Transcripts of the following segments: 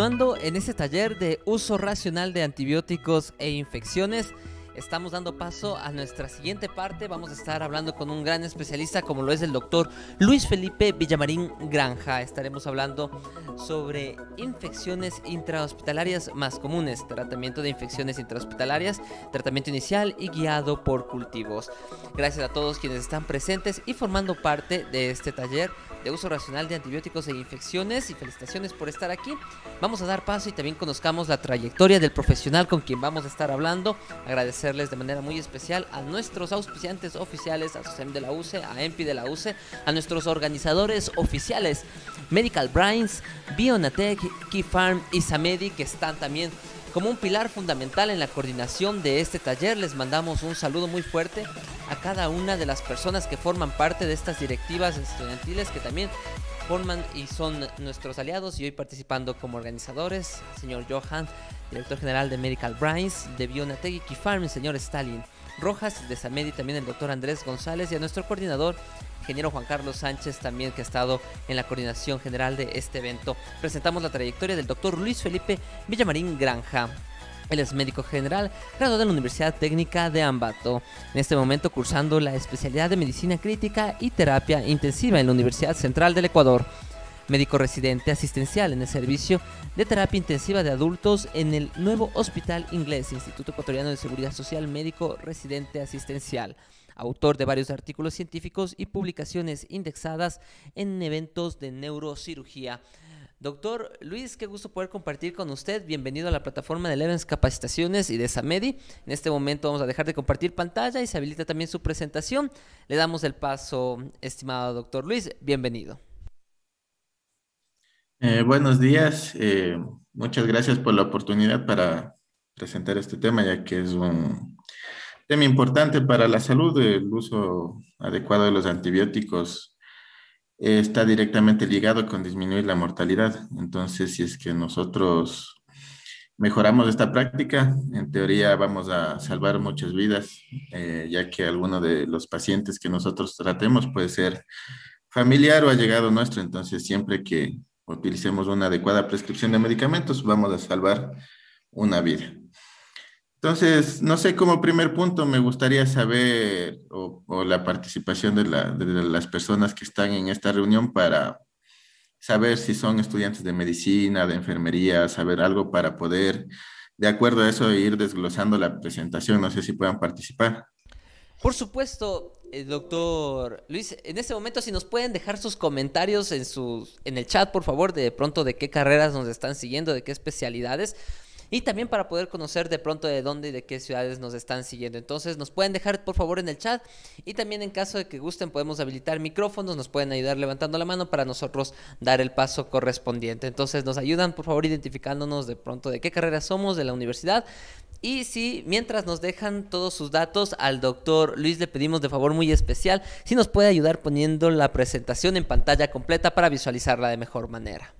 Continuando en este taller de uso racional de antibióticos e infecciones, estamos dando paso a nuestra siguiente parte. Vamos a estar hablando con un gran especialista como lo es el doctor Luis Felipe Villamarín Granja. Estaremos hablando sobre infecciones intrahospitalarias más comunes, tratamiento de infecciones intrahospitalarias, tratamiento inicial y guiado por cultivos. Gracias a todos quienes están presentes y formando parte de este taller de uso racional de antibióticos e infecciones y felicitaciones por estar aquí. Vamos a dar paso y también conozcamos la trayectoria del profesional con quien vamos a estar hablando. Agradecemos hacerles de manera muy especial a nuestros auspiciantes oficiales, a SOSEM de la UCE, a EMPI de la UCE, a nuestros organizadores oficiales, Medical Brains, Bionatech, Key Farm y Samedi, que están también como un pilar fundamental en la coordinación de este taller, les mandamos un saludo muy fuerte a cada una de las personas que forman parte de estas directivas estudiantiles que también forman y son nuestros aliados y hoy participando como organizadores, señor Johan, director general de Medical Brains, de Bionategui Farm, señor Stalin Rojas, de Samedi también el doctor Andrés González y a nuestro coordinador, ingeniero Juan Carlos Sánchez también que ha estado en la coordinación general de este evento. Presentamos la trayectoria del doctor Luis Felipe Villamarín Granja. Él es médico general, graduado de la Universidad Técnica de Ambato, en este momento cursando la especialidad de Medicina Crítica y Terapia Intensiva en la Universidad Central del Ecuador. Médico residente asistencial en el servicio de terapia intensiva de adultos en el nuevo Hospital Inglés, Instituto Ecuatoriano de Seguridad Social Médico Residente Asistencial. Autor de varios artículos científicos y publicaciones indexadas en eventos de neurocirugía. Doctor Luis, qué gusto poder compartir con usted. Bienvenido a la plataforma de Elevens Capacitaciones y de Samedi. En este momento vamos a dejar de compartir pantalla y se habilita también su presentación. Le damos el paso, estimado doctor Luis. Bienvenido. Eh, buenos días. Eh, muchas gracias por la oportunidad para presentar este tema, ya que es un tema importante para la salud, el uso adecuado de los antibióticos está directamente ligado con disminuir la mortalidad. Entonces, si es que nosotros mejoramos esta práctica, en teoría vamos a salvar muchas vidas, eh, ya que alguno de los pacientes que nosotros tratemos puede ser familiar o allegado nuestro. Entonces, siempre que utilicemos una adecuada prescripción de medicamentos, vamos a salvar una vida. Entonces, no sé, como primer punto me gustaría saber o, la participación de, las personas que están en esta reunión para saber si son estudiantes de medicina, de enfermería, saber algo para poder, de acuerdo a eso, ir desglosando la presentación. No sé si puedan participar. Por supuesto, eh, doctor Luis, en este momento si nos pueden dejar sus comentarios en, sus, en el chat, por favor, de pronto de qué carreras nos están siguiendo, de qué especialidades y también para poder conocer de pronto de dónde y de qué ciudades nos están siguiendo. Entonces nos pueden dejar por favor en el chat y también en caso de que gusten podemos habilitar micrófonos, nos pueden ayudar levantando la mano para nosotros dar el paso correspondiente. Entonces nos ayudan por favor identificándonos de pronto de qué carrera somos, de la universidad. Y si mientras nos dejan todos sus datos al doctor Luis le pedimos de favor muy especial si nos puede ayudar poniendo la presentación en pantalla completa para visualizarla de mejor manera.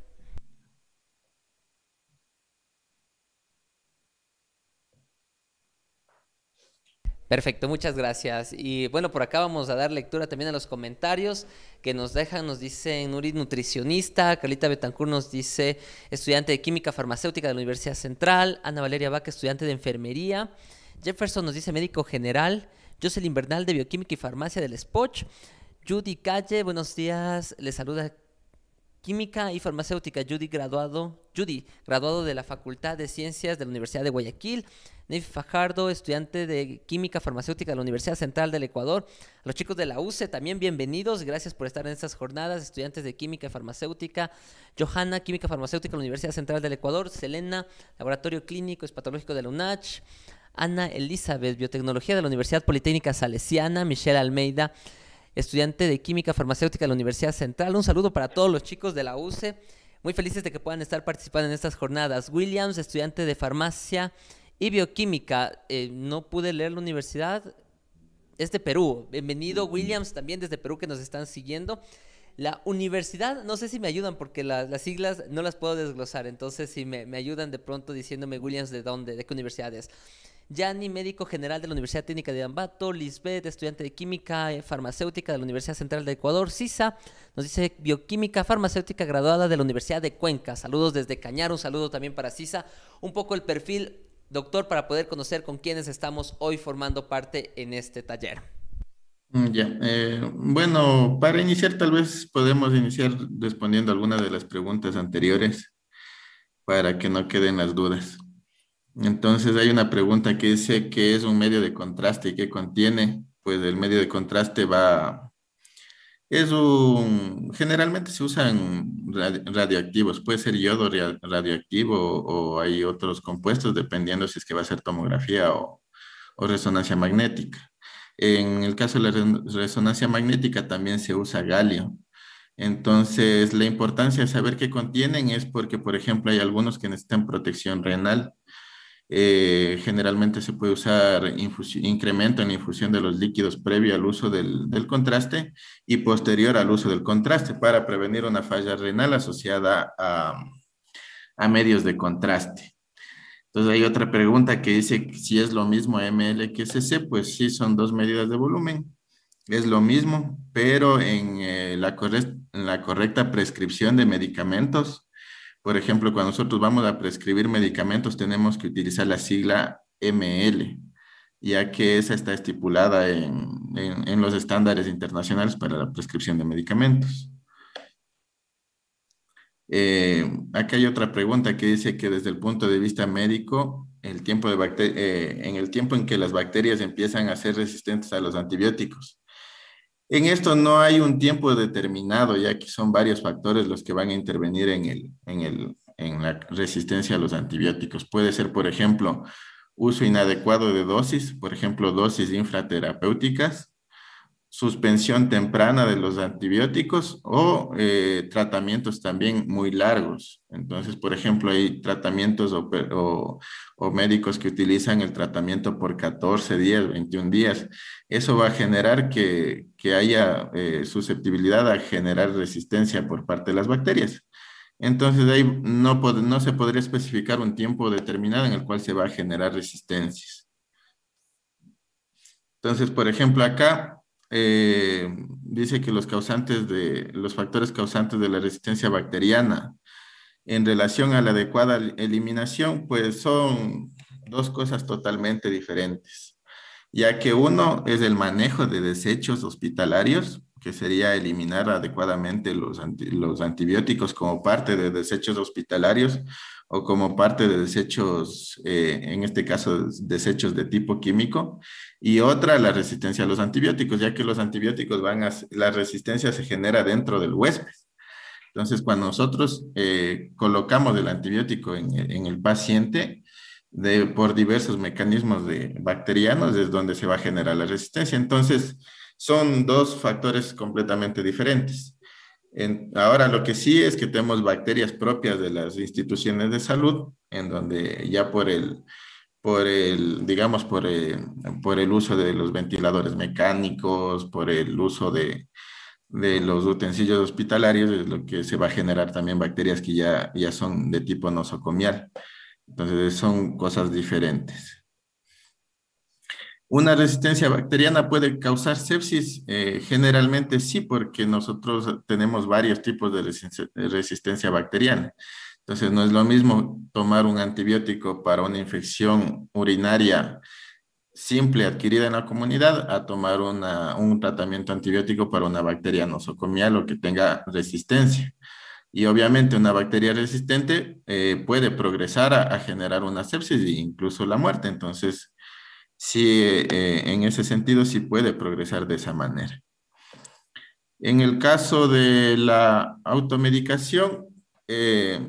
Perfecto, muchas gracias. Y bueno, por acá vamos a dar lectura también a los comentarios que nos dejan. Nos dice Nuri Nutricionista, Carlita Betancourt nos dice estudiante de Química Farmacéutica de la Universidad Central, Ana Valeria Vaca, estudiante de Enfermería, Jefferson nos dice médico general, Jocelyn Bernal de Bioquímica y Farmacia del SPOCH, Judy Calle, buenos días, le saluda Química y Farmacéutica, Judy graduado, Judy, graduado de la Facultad de Ciencias de la Universidad de Guayaquil, Ney Fajardo, estudiante de Química Farmacéutica de la Universidad Central del Ecuador, los chicos de la UCE también bienvenidos, gracias por estar en estas jornadas, estudiantes de Química Farmacéutica, Johanna, Química Farmacéutica de la Universidad Central del Ecuador, Selena, Laboratorio Clínico Espatológico de la UNACH, Ana Elizabeth, Biotecnología de la Universidad Politécnica Salesiana, Michelle Almeida, estudiante de Química Farmacéutica de la Universidad Central. Un saludo para todos los chicos de la UCE. Muy felices de que puedan estar participando en estas jornadas. Williams, estudiante de Farmacia y Bioquímica. Eh, no pude leer la universidad. Es de Perú. Bienvenido, Williams, también desde Perú que nos están siguiendo. La universidad, no sé si me ayudan porque las siglas no las puedo desglosar. Entonces, si me, me ayudan de pronto diciéndome, Williams, de dónde, de qué universidad es. Yanni, médico general de la Universidad Técnica de Ambato, Lisbeth, estudiante de química eh, farmacéutica de la Universidad Central de Ecuador, Cisa, nos dice bioquímica farmacéutica graduada de la Universidad de Cuenca. Saludos desde Cañar, un saludo también para Cisa Un poco el perfil, doctor, para poder conocer con quienes estamos hoy formando parte en este taller. Mm, ya, eh, bueno, para iniciar tal vez podemos iniciar respondiendo algunas de las preguntas anteriores para que no queden las dudas. Entonces hay una pregunta que dice qué es un medio de contraste y qué contiene. Pues el medio de contraste va es un generalmente se usan radioactivos, puede ser yodo radioactivo o hay otros compuestos dependiendo si es que va a ser tomografía o, o resonancia magnética. En el caso de la resonancia magnética también se usa galio. Entonces, la importancia de saber qué contienen es porque, por ejemplo, hay algunos que necesitan protección renal eh, generalmente se puede usar incremento en infusión de los líquidos previo al uso del, contraste y posterior al uso del contraste para prevenir una falla renal asociada a, medios de contraste. Entonces hay otra pregunta que dice si es lo mismo ML que CC, pues sí son dos medidas de volumen, es lo mismo, pero en, eh, la, en la correcta prescripción de medicamentos por ejemplo, cuando nosotros vamos a prescribir medicamentos, tenemos que utilizar la sigla ML, ya que esa está estipulada en, los estándares internacionales para la prescripción de medicamentos. Eh, acá hay otra pregunta que dice que desde el punto de vista médico, el tiempo de eh, en el tiempo en que las bacterias empiezan a ser resistentes a los antibióticos, en esto no hay un tiempo determinado, ya que son varios factores los que van a intervenir en, en la resistencia a los antibióticos. Puede ser, por ejemplo, uso inadecuado de dosis, por ejemplo, dosis infraterapéuticas, suspensión temprana de los antibióticos o eh, tratamientos también muy largos. Entonces, por ejemplo, hay tratamientos o, o, médicos que utilizan el tratamiento por 14 días, 21 días. Eso va a generar que, haya eh, susceptibilidad a generar resistencia por parte de las bacterias. Entonces, ahí no, no se podría especificar un tiempo determinado en el cual se va a generar resistencias. Entonces, por ejemplo, acá eh, dice que los causantes de los factores causantes de la resistencia bacteriana en relación a la adecuada eliminación, pues son dos cosas totalmente diferentes, ya que uno es el manejo de desechos hospitalarios, que sería eliminar adecuadamente los, los antibióticos como parte de desechos hospitalarios o como parte de desechos, eh, en este caso desechos de tipo químico, y otra la resistencia a los antibióticos, ya que los antibióticos van a, la resistencia se genera dentro del huésped. Entonces, cuando nosotros eh, colocamos el antibiótico en, el paciente, por diversos mecanismos de bacterianos, es donde se va a generar la resistencia. Entonces, son dos factores completamente diferentes ahora lo que sí es que tenemos bacterias propias de las instituciones de salud, en donde ya por el, por el digamos, por eh, el, uso de los ventiladores mecánicos, por el uso de, los utensilios hospitalarios, es lo que se va a generar también bacterias que ya, ya son de tipo nosocomial. Entonces son cosas diferentes. Una resistencia bacteriana puede causar sepsis, eh, generalmente sí, porque nosotros tenemos varios tipos de resistencia bacteriana. Entonces, no es lo mismo tomar un antibiótico para una infección urinaria simple adquirida en la comunidad a tomar un tratamiento antibiótico para una bacteria nosocomial o que tenga resistencia. Y obviamente una bacteria resistente eh, puede progresar a, a, generar una sepsis e incluso la muerte. Entonces, si eh, en ese sentido sí puede progresar de esa manera. En el caso de la automedicación, eh,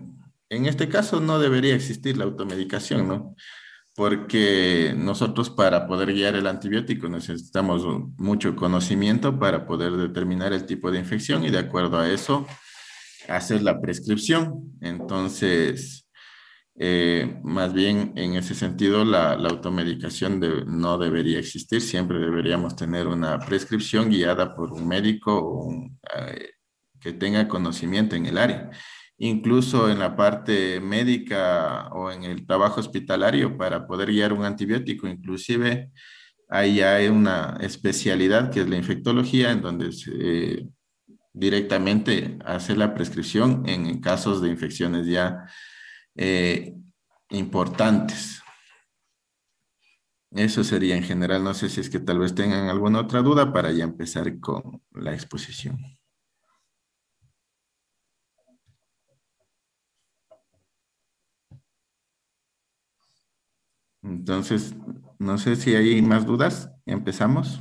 en este caso no debería existir la automedicación, ¿no? Porque nosotros para poder guiar el antibiótico necesitamos mucho conocimiento para poder determinar el tipo de infección y de acuerdo a eso hacer la prescripción. Entonces, eh, más bien, en ese sentido, la, la automedicación no debería existir. Siempre deberíamos tener una prescripción guiada por un médico eh, que tenga conocimiento en el área. Incluso en la parte médica o en el trabajo hospitalario para poder guiar un antibiótico, inclusive ahí hay una especialidad que es la infectología, en donde eh, directamente hace la prescripción en casos de infecciones ya eh, importantes. Eso sería en general. No sé si es que tal vez tengan alguna otra duda para ya empezar con la exposición. Entonces, no sé si hay más dudas. Empezamos.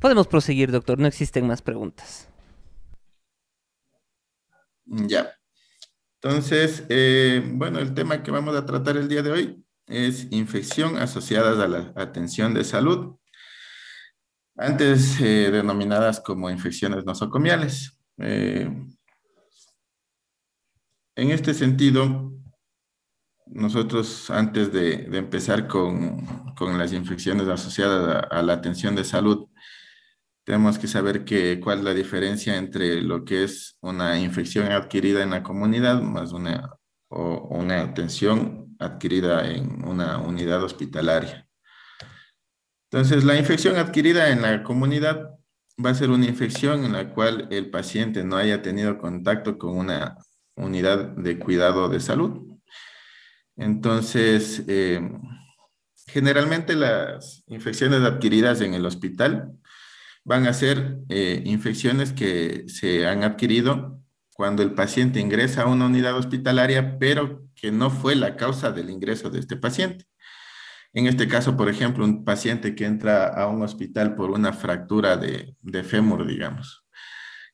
Podemos proseguir, doctor. No existen más preguntas. Ya. Entonces, eh, bueno, el tema que vamos a tratar el día de hoy es infección asociada a la atención de salud, antes eh, denominadas como infecciones nosocomiales. Eh, en este sentido, nosotros antes de, empezar con, las infecciones asociadas a la atención de salud, tenemos que saber cuál es la diferencia entre lo que es una infección adquirida en la comunidad más una, una atención adquirida en una unidad hospitalaria. Entonces, la infección adquirida en la comunidad va a ser una infección en la cual el paciente no haya tenido contacto con una unidad de cuidado de salud. Entonces, eh, generalmente las infecciones adquiridas en el hospital van a ser eh, infecciones que se han adquirido cuando el paciente ingresa a una unidad hospitalaria, pero que no fue la causa del ingreso de este paciente. En este caso, por ejemplo, un paciente que entra a un hospital por una fractura de, fémur, digamos,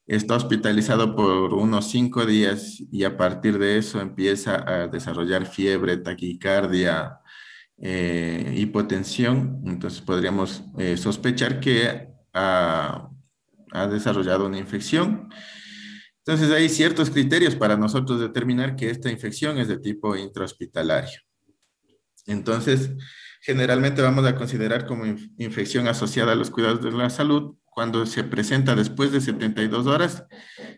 está hospitalizado por unos cinco días y a partir de eso empieza a desarrollar fiebre, taquicardia, eh, hipotensión. Entonces podríamos eh, sospechar que ha, desarrollado una infección. Entonces hay ciertos criterios para nosotros determinar que esta infección es de tipo intrahospitalario. Entonces, generalmente vamos a considerar como infección asociada a los cuidados de la salud cuando se presenta después de 72 horas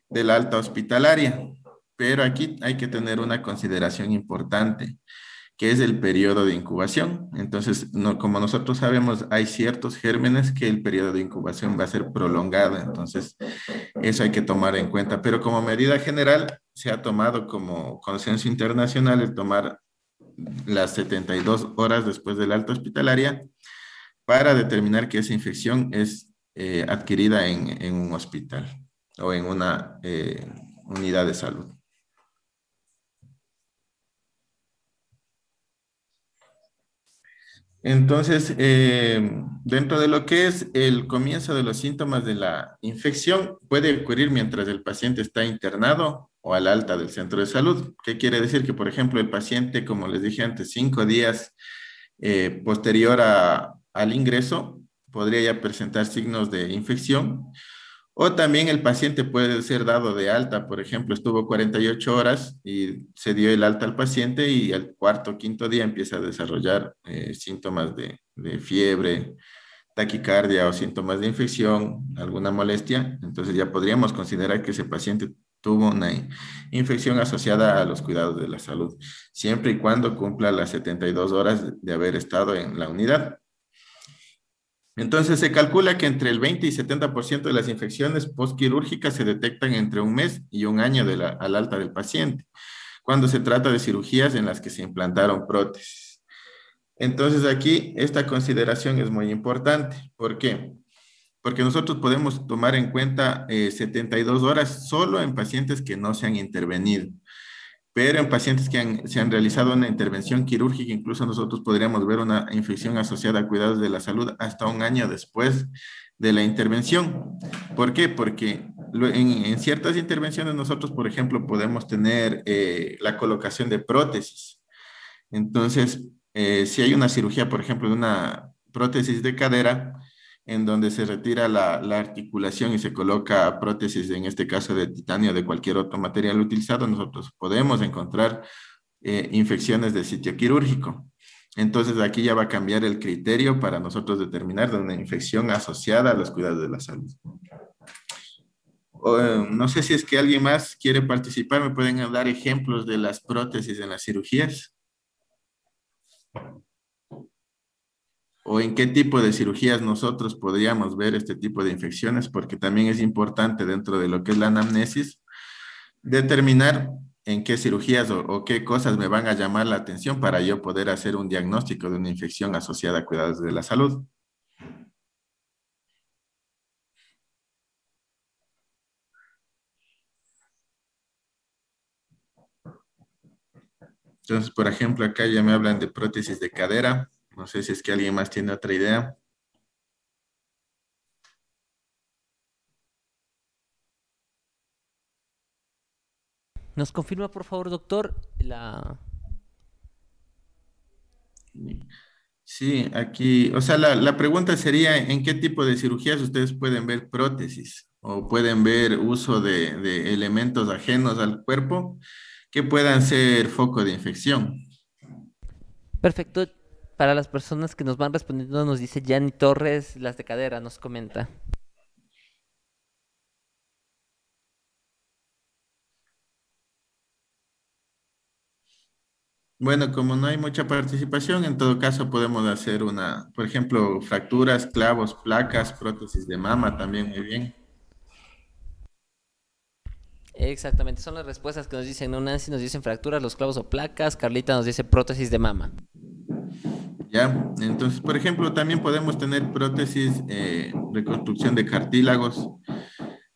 de la alta hospitalaria. Pero aquí hay que tener una consideración importante que es el periodo de incubación. Entonces, como nosotros sabemos, hay ciertos gérmenes que el periodo de incubación va a ser prolongado, entonces eso hay que tomar en cuenta. Pero como medida general, se ha tomado como consenso internacional el tomar las 72 horas después del alta hospitalaria para determinar que esa infección es eh, adquirida en, un hospital o en una eh, unidad de salud. Entonces, eh, dentro de lo que es el comienzo de los síntomas de la infección, puede ocurrir mientras el paciente está internado o al alta del centro de salud. ¿Qué quiere decir? Que, por ejemplo, el paciente, como les dije antes, cinco días eh, posterior a, al ingreso, podría ya presentar signos de infección o también el paciente puede ser dado de alta, por ejemplo, estuvo 48 horas y se dio el alta al paciente y al cuarto o quinto día empieza a desarrollar eh, síntomas de, de, fiebre, taquicardia o síntomas de infección, alguna molestia. Entonces ya podríamos considerar que ese paciente tuvo una infección asociada a los cuidados de la salud, siempre y cuando cumpla las 72 horas de haber estado en la unidad. Entonces se calcula que entre el 20 y 70% de las infecciones postquirúrgicas se detectan entre un mes y un año al alta del paciente, cuando se trata de cirugías en las que se implantaron prótesis. Entonces aquí esta consideración es muy importante. ¿Por qué? Porque nosotros podemos tomar en cuenta 72 eh, horas solo en pacientes que no se han intervenido pero en pacientes que se han realizado una intervención quirúrgica, incluso nosotros podríamos ver una infección asociada a cuidados de la salud hasta un año después de la intervención. ¿Por qué? Porque en, ciertas intervenciones nosotros, por ejemplo, podemos tener eh, la colocación de prótesis. Entonces, eh, si hay una cirugía, por ejemplo, de una prótesis de cadera, en donde se retira la, articulación y se coloca prótesis, en este caso de titanio o de cualquier otro material utilizado, nosotros podemos encontrar eh, infecciones de sitio quirúrgico. Entonces aquí ya va a cambiar el criterio para nosotros determinar de una infección asociada a los cuidados de la salud. Eh, no sé si es que alguien más quiere participar, me pueden dar ejemplos de las prótesis en las cirugías o en qué tipo de cirugías nosotros podríamos ver este tipo de infecciones, porque también es importante dentro de lo que es la anamnesis determinar en qué cirugías o, qué cosas me van a llamar la atención para yo poder hacer un diagnóstico de una infección asociada a cuidados de la salud. Entonces, por ejemplo, acá ya me hablan de prótesis de cadera, no sé si es que alguien más tiene otra idea. ¿Nos confirma, por favor, doctor, la... Sí, aquí, o sea, la, pregunta sería, ¿en qué tipo de cirugías ustedes pueden ver prótesis o pueden ver uso de elementos ajenos al cuerpo que puedan ser foco de infección? Perfecto para las personas que nos van respondiendo, nos dice Yanni Torres, las de cadera, nos comenta. Bueno, como no hay mucha participación, en todo caso podemos hacer una, por ejemplo, fracturas, clavos, placas, prótesis de mama también muy bien. Exactamente, son las respuestas que nos dicen. ¿no? Nancy nos dicen fracturas, los clavos o placas. Carlita nos dice prótesis de mama. ¿Ya? Entonces, por ejemplo, también podemos tener prótesis, eh, reconstrucción de cartílagos,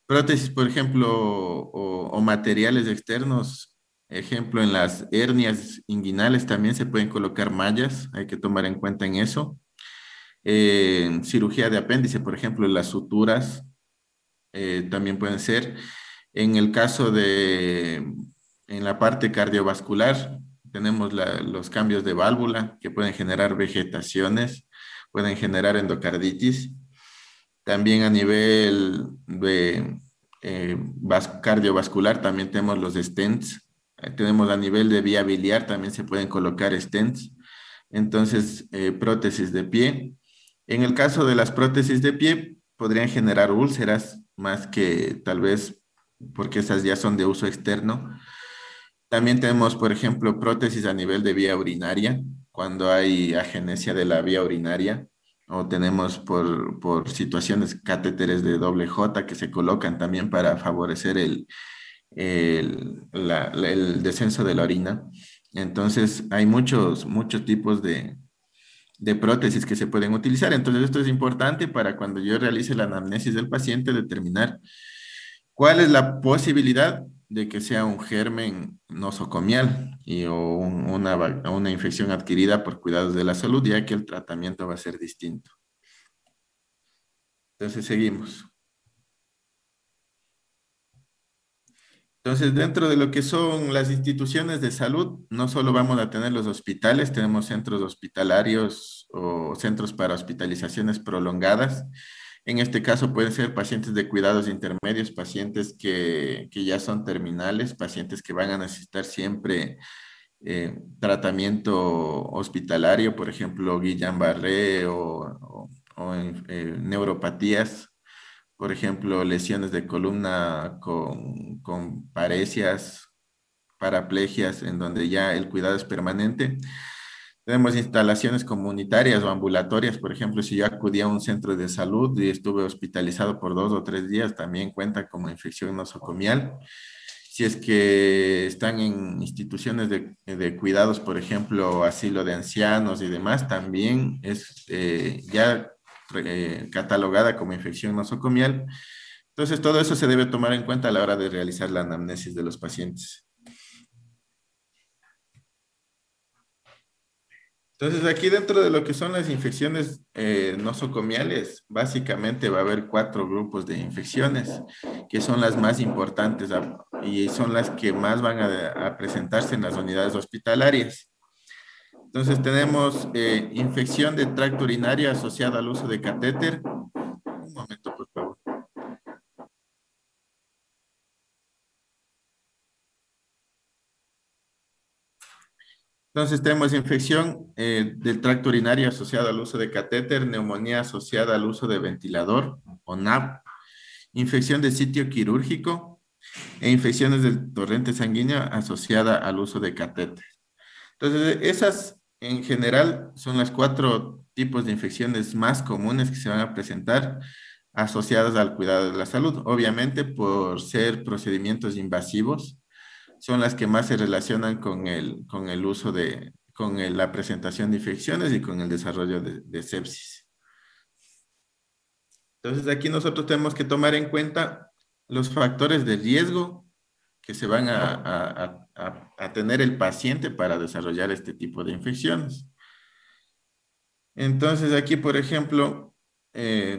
prótesis, por ejemplo, o, materiales externos. Ejemplo, en las hernias inguinales también se pueden colocar mallas, hay que tomar en cuenta en eso. Eh, cirugía de apéndice, por ejemplo, las suturas eh, también pueden ser. En el caso de, en la parte cardiovascular, tenemos los cambios de válvula que pueden generar vegetaciones, pueden generar endocarditis. También a nivel de eh, cardiovascular también tenemos los stents. Eh, tenemos a nivel de vía biliar también se pueden colocar stents. Entonces, eh, prótesis de pie. En el caso de las prótesis de pie, podrían generar úlceras más que tal vez porque esas ya son de uso externo también tenemos, por ejemplo, prótesis a nivel de vía urinaria, cuando hay agenesia de la vía urinaria, o tenemos por, situaciones catéteres de doble J que se colocan también para favorecer el, el, descenso de la orina. Entonces, hay muchos, muchos tipos de, de prótesis que se pueden utilizar. Entonces, esto es importante para cuando yo realice la anamnesis del paciente determinar cuál es la posibilidad de que sea un germen nosocomial y, o una, una infección adquirida por cuidados de la salud, ya que el tratamiento va a ser distinto. Entonces, seguimos. Entonces, dentro de lo que son las instituciones de salud, no solo vamos a tener los hospitales, tenemos centros hospitalarios o centros para hospitalizaciones prolongadas, en este caso pueden ser pacientes de cuidados intermedios, pacientes que, ya son terminales, pacientes que van a necesitar siempre eh, tratamiento hospitalario, por ejemplo, Guillain-Barré o, eh, neuropatías, por ejemplo, lesiones de columna con, con paresias, paraplegias, en donde ya el cuidado es permanente. Tenemos instalaciones comunitarias o ambulatorias, por ejemplo, si yo acudí a un centro de salud y estuve hospitalizado por dos o tres días, también cuenta como infección nosocomial. Si es que están en instituciones de, cuidados, por ejemplo, asilo de ancianos y demás, también es eh, ya eh, catalogada como infección nosocomial. Entonces, todo eso se debe tomar en cuenta a la hora de realizar la anamnesis de los pacientes. Entonces, aquí dentro de lo que son las infecciones eh, nosocomiales, básicamente va a haber cuatro grupos de infecciones, que son las más importantes ah, y son las que más van a, presentarse en las unidades hospitalarias. Entonces, tenemos eh, infección de tracto urinario asociada al uso de catéter. Un momento, por Entonces tenemos infección eh, del tracto urinario asociada al uso de catéter, neumonía asociada al uso de ventilador o NAP, infección de sitio quirúrgico e infecciones del torrente sanguíneo asociada al uso de catéter. Entonces, esas en general son las cuatro tipos de infecciones más comunes que se van a presentar asociadas al cuidado de la salud. Obviamente, por ser procedimientos invasivos, son las que más se relacionan con el, con el uso de, con la presentación de infecciones y con el desarrollo de, sepsis. Entonces aquí nosotros tenemos que tomar en cuenta los factores de riesgo que se van a, tener el paciente para desarrollar este tipo de infecciones. Entonces aquí, por ejemplo, eh,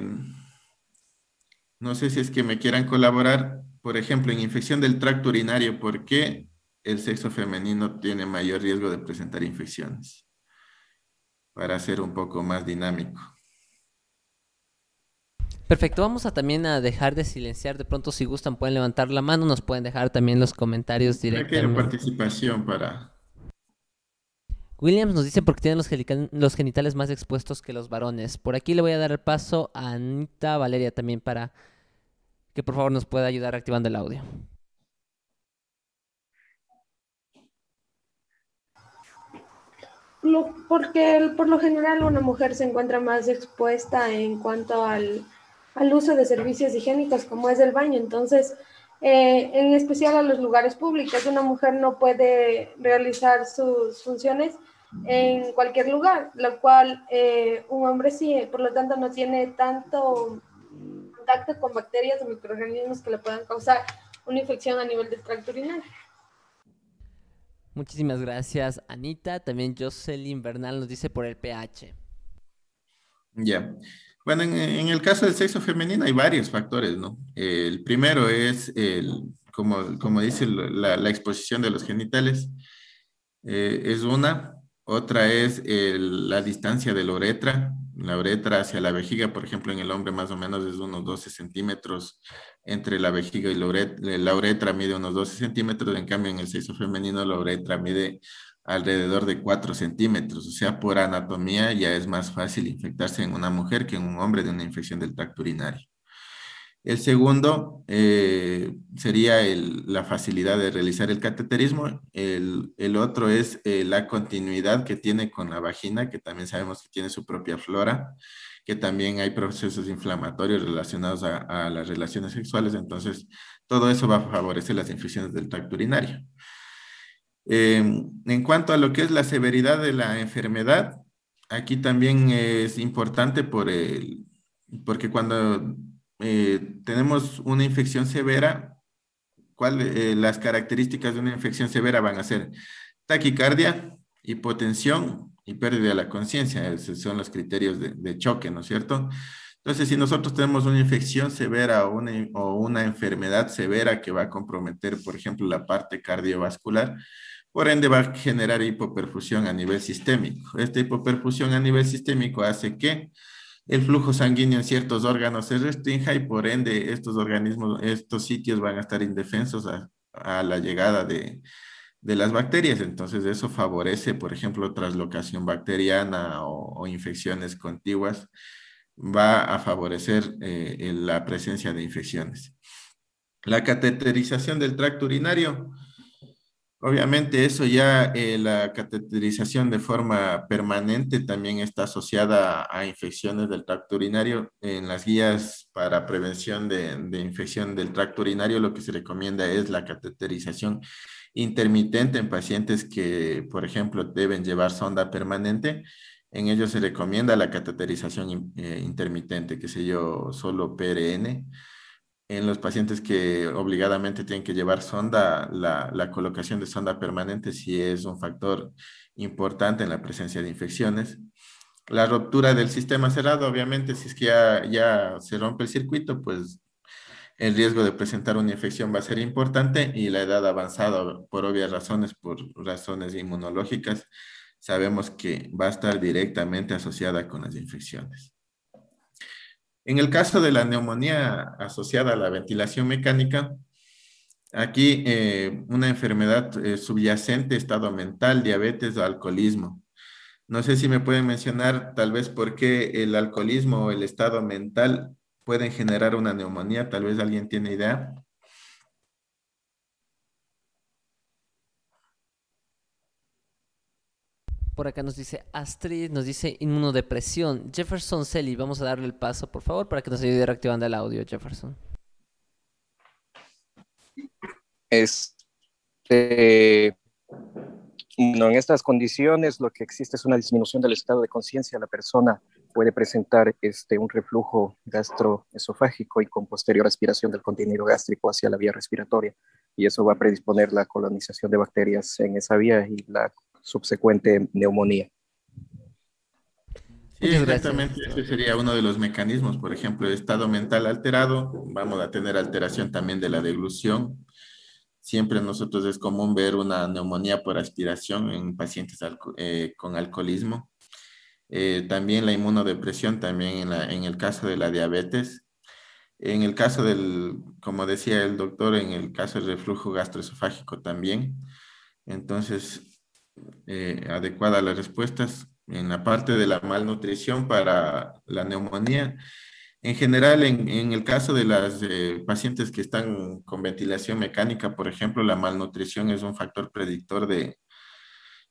no sé si es que me quieran colaborar, por ejemplo, en infección del tracto urinario, ¿por qué el sexo femenino tiene mayor riesgo de presentar infecciones? Para ser un poco más dinámico. Perfecto, vamos a también a dejar de silenciar. De pronto, si gustan, pueden levantar la mano, nos pueden dejar también los comentarios directamente. participación para. Williams nos dice porque tienen los, los, genitales más expuestos que los varones. Por aquí le voy a dar el paso a Anita Valeria también para que por favor nos pueda ayudar activando el audio. porque por lo general una mujer se encuentra más expuesta en cuanto al, uso de servicios higiénicos como es el baño. Entonces, eh, en especial a los lugares públicos, una mujer no puede realizar sus funciones en cualquier lugar, lo cual eh, un hombre sí, por lo tanto no tiene tanto contacto con bacterias o microorganismos que le puedan causar una infección a nivel del tracto urinario. Muchísimas gracias, Anita. También Jocelyn Bernal nos dice por el pH. Ya. Bueno, en, el caso del sexo femenino hay varios factores, ¿no? El primero es, el, como, dice, la, exposición de los genitales. Eh, es una. Otra es la distancia de la uretra la uretra hacia la vejiga, por ejemplo, en el hombre más o menos es unos 12 centímetros entre la vejiga y la uretra, la uretra mide unos 12 centímetros, en cambio en el sexo femenino la uretra mide alrededor de 4 centímetros, o sea, por anatomía ya es más fácil infectarse en una mujer que en un hombre de una infección del tracto urinario. El segundo eh, sería la facilidad de realizar el cateterismo. El, otro es eh, la continuidad que tiene con la vagina, que también sabemos que tiene su propia flora, que también hay procesos inflamatorios relacionados a, las relaciones sexuales. Entonces, todo eso va a favorecer las infecciones del tracto urinario. Em, en cuanto a lo que es la severidad de la enfermedad, aquí también es importante por porque cuando eh, tenemos una infección severa, ¿cuáles eh, las características de una infección severa van a ser taquicardia, hipotensión y pérdida de la conciencia. Esos son los criterios de, choque, ¿no es cierto? Entonces, si nosotros tenemos una infección severa o una, o una enfermedad severa que va a comprometer, por ejemplo, la parte cardiovascular, por ende va a generar hipoperfusión a nivel sistémico. Esta hipoperfusión a nivel sistémico hace que el flujo sanguíneo en ciertos órganos se restrinja y por ende estos organismos, estos sitios van a estar indefensos a, la llegada de, las bacterias. Entonces eso favorece, por ejemplo, traslocación bacteriana o, infecciones contiguas, va a favorecer eh, la presencia de infecciones. La cateterización del tracto urinario Obviamente eso ya, eh, la cateterización de forma permanente también está asociada a infecciones del tracto urinario. En las guías para prevención de, infección del tracto urinario lo que se recomienda es la cateterización intermitente en pacientes que, por ejemplo, deben llevar sonda permanente. En ellos se recomienda la cateterización eh, intermitente, que sé yo, solo PRN en los pacientes que obligadamente tienen que llevar sonda, la, colocación de sonda permanente sí es un factor importante en la presencia de infecciones. La ruptura del sistema cerrado, obviamente, si es que ya se rompe el circuito, pues el riesgo de presentar una infección va a ser importante y la edad avanzada, por obvias razones, por razones inmunológicas, sabemos que va a estar directamente asociada con las infecciones. En el caso de la neumonía asociada a la ventilación mecánica, aquí eh, una enfermedad eh, subyacente, estado mental, diabetes o alcoholismo. No sé si me pueden mencionar tal vez por qué el alcoholismo o el estado mental pueden generar una neumonía, tal vez alguien tiene idea. Por acá nos dice Astrid, nos dice inmunodepresión. Jefferson Selly, vamos a darle el paso, por favor, para que nos ayude reactivando el audio, Jefferson. Este, no, en estas condiciones lo que existe es una disminución del estado de conciencia la persona. Puede presentar este, un reflujo gastroesofágico y con posterior aspiración del contenido gástrico hacia la vía respiratoria. Y eso va a predisponer la colonización de bacterias en esa vía y la subsecuente neumonía. Sí, exactamente. Ese sería uno de los mecanismos. Por ejemplo, estado mental alterado, vamos a tener alteración también de la deglución. Siempre nosotros es común ver una neumonía por aspiración en pacientes eh, con alcoholismo. Eh, también la inmunodepresión, también en el caso de la diabetes. En el caso del, como decía el doctor, en el caso del reflujo gastroesofágico también. Entonces, eh, adecuada las respuestas en la parte de la malnutrición para la neumonía. En general, en, el caso de las eh, pacientes que están con ventilación mecánica, por ejemplo, la malnutrición es un factor predictor de,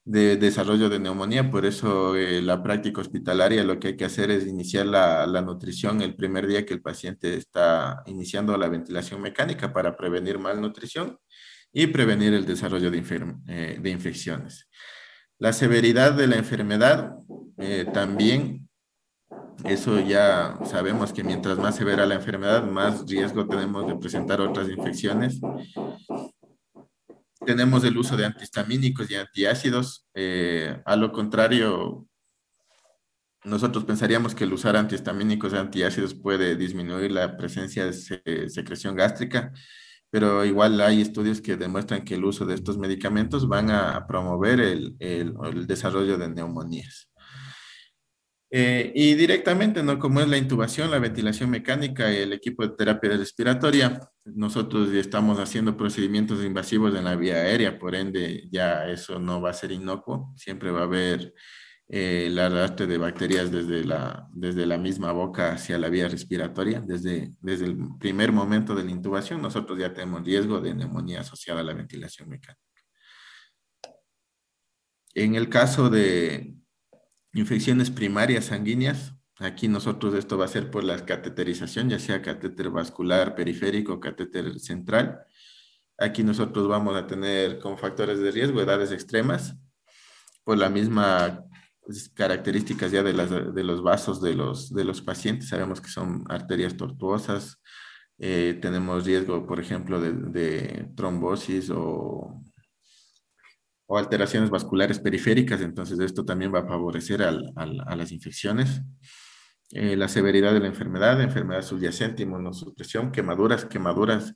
desarrollo de neumonía, por eso eh, la práctica hospitalaria lo que hay que hacer es iniciar la, nutrición el primer día que el paciente está iniciando la ventilación mecánica para prevenir malnutrición y prevenir el desarrollo eh, de, infecciones. La severidad de la enfermedad eh, también, eso ya sabemos que mientras más severa la enfermedad, más riesgo tenemos de presentar otras infecciones. Tenemos el uso de antihistamínicos y antiácidos. Eh, a lo contrario, nosotros pensaríamos que el usar antihistamínicos y antiácidos puede disminuir la presencia de secreción gástrica pero igual hay estudios que demuestran que el uso de estos medicamentos van a promover el, desarrollo de neumonías. Eh, y directamente, ¿no? Como es la intubación, la ventilación mecánica y el equipo de terapia respiratoria, nosotros estamos haciendo procedimientos invasivos en la vía aérea, por ende ya eso no va a ser inocuo, siempre va a haber eh, el arrastre de bacterias desde la, desde la misma boca hacia la vía respiratoria. Desde, desde el primer momento de la intubación, nosotros ya tenemos riesgo de neumonía asociada a la ventilación mecánica. En el caso de infecciones primarias sanguíneas, Aquí nosotros esto va a ser por la cateterización, ya sea catéter vascular periférico, catéter central. Aquí nosotros vamos a tener con factores de riesgo edades extremas, por la misma pues, características ya de, de los vasos de los, de los pacientes. Sabemos que son arterias tortuosas, eh, tenemos riesgo, por ejemplo, de, trombosis o, o, alteraciones vasculares periféricas, entonces esto también va a favorecer a las infecciones. Eh, la severidad de la enfermedad, enfermedad subyacente, inmunosupresión, quemaduras, quemaduras.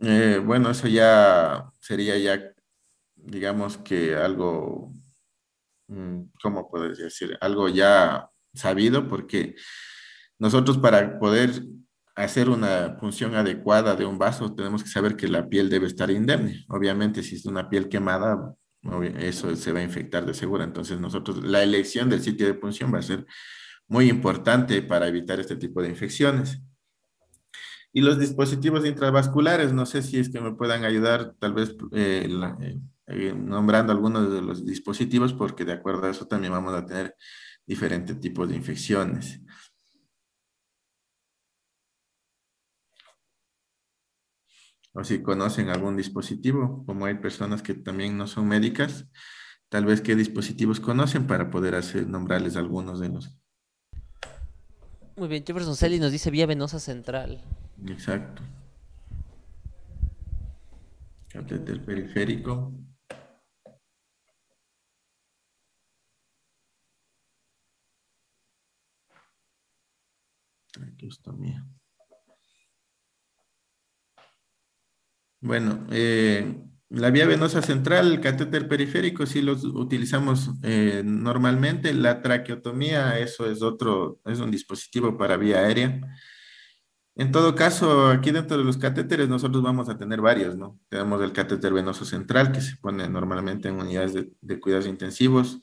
Eh, bueno, eso ya sería ya, digamos que algo Mm, ¿cómo puedes decir? Algo ya sabido porque nosotros para poder hacer una función adecuada de un vaso tenemos que saber que la piel debe estar indemne. Obviamente si es una piel quemada, eso se va a infectar de seguro. Entonces nosotros, la elección del sitio de punción va a ser muy importante para evitar este tipo de infecciones. Y los dispositivos intravasculares, no sé si es que me puedan ayudar, tal vez eh, eh, eh, nombrando algunos de los dispositivos porque de acuerdo a eso también vamos a tener diferentes tipos de infecciones. O si conocen algún dispositivo, como hay personas que también no son médicas, tal vez qué dispositivos conocen para poder hacer, nombrarles algunos de los. Muy bien, Jefferson Selly nos dice vía venosa central. Exacto. Catéter periférico. Bueno, eh, la vía venosa central, el catéter periférico, sí los utilizamos eh, normalmente. La traqueotomía, eso es otro, es un dispositivo para vía aérea. En todo caso, aquí dentro de los catéteres nosotros vamos a tener varios, ¿no? Tenemos el catéter venoso central que se pone normalmente en unidades de cuidados intensivos.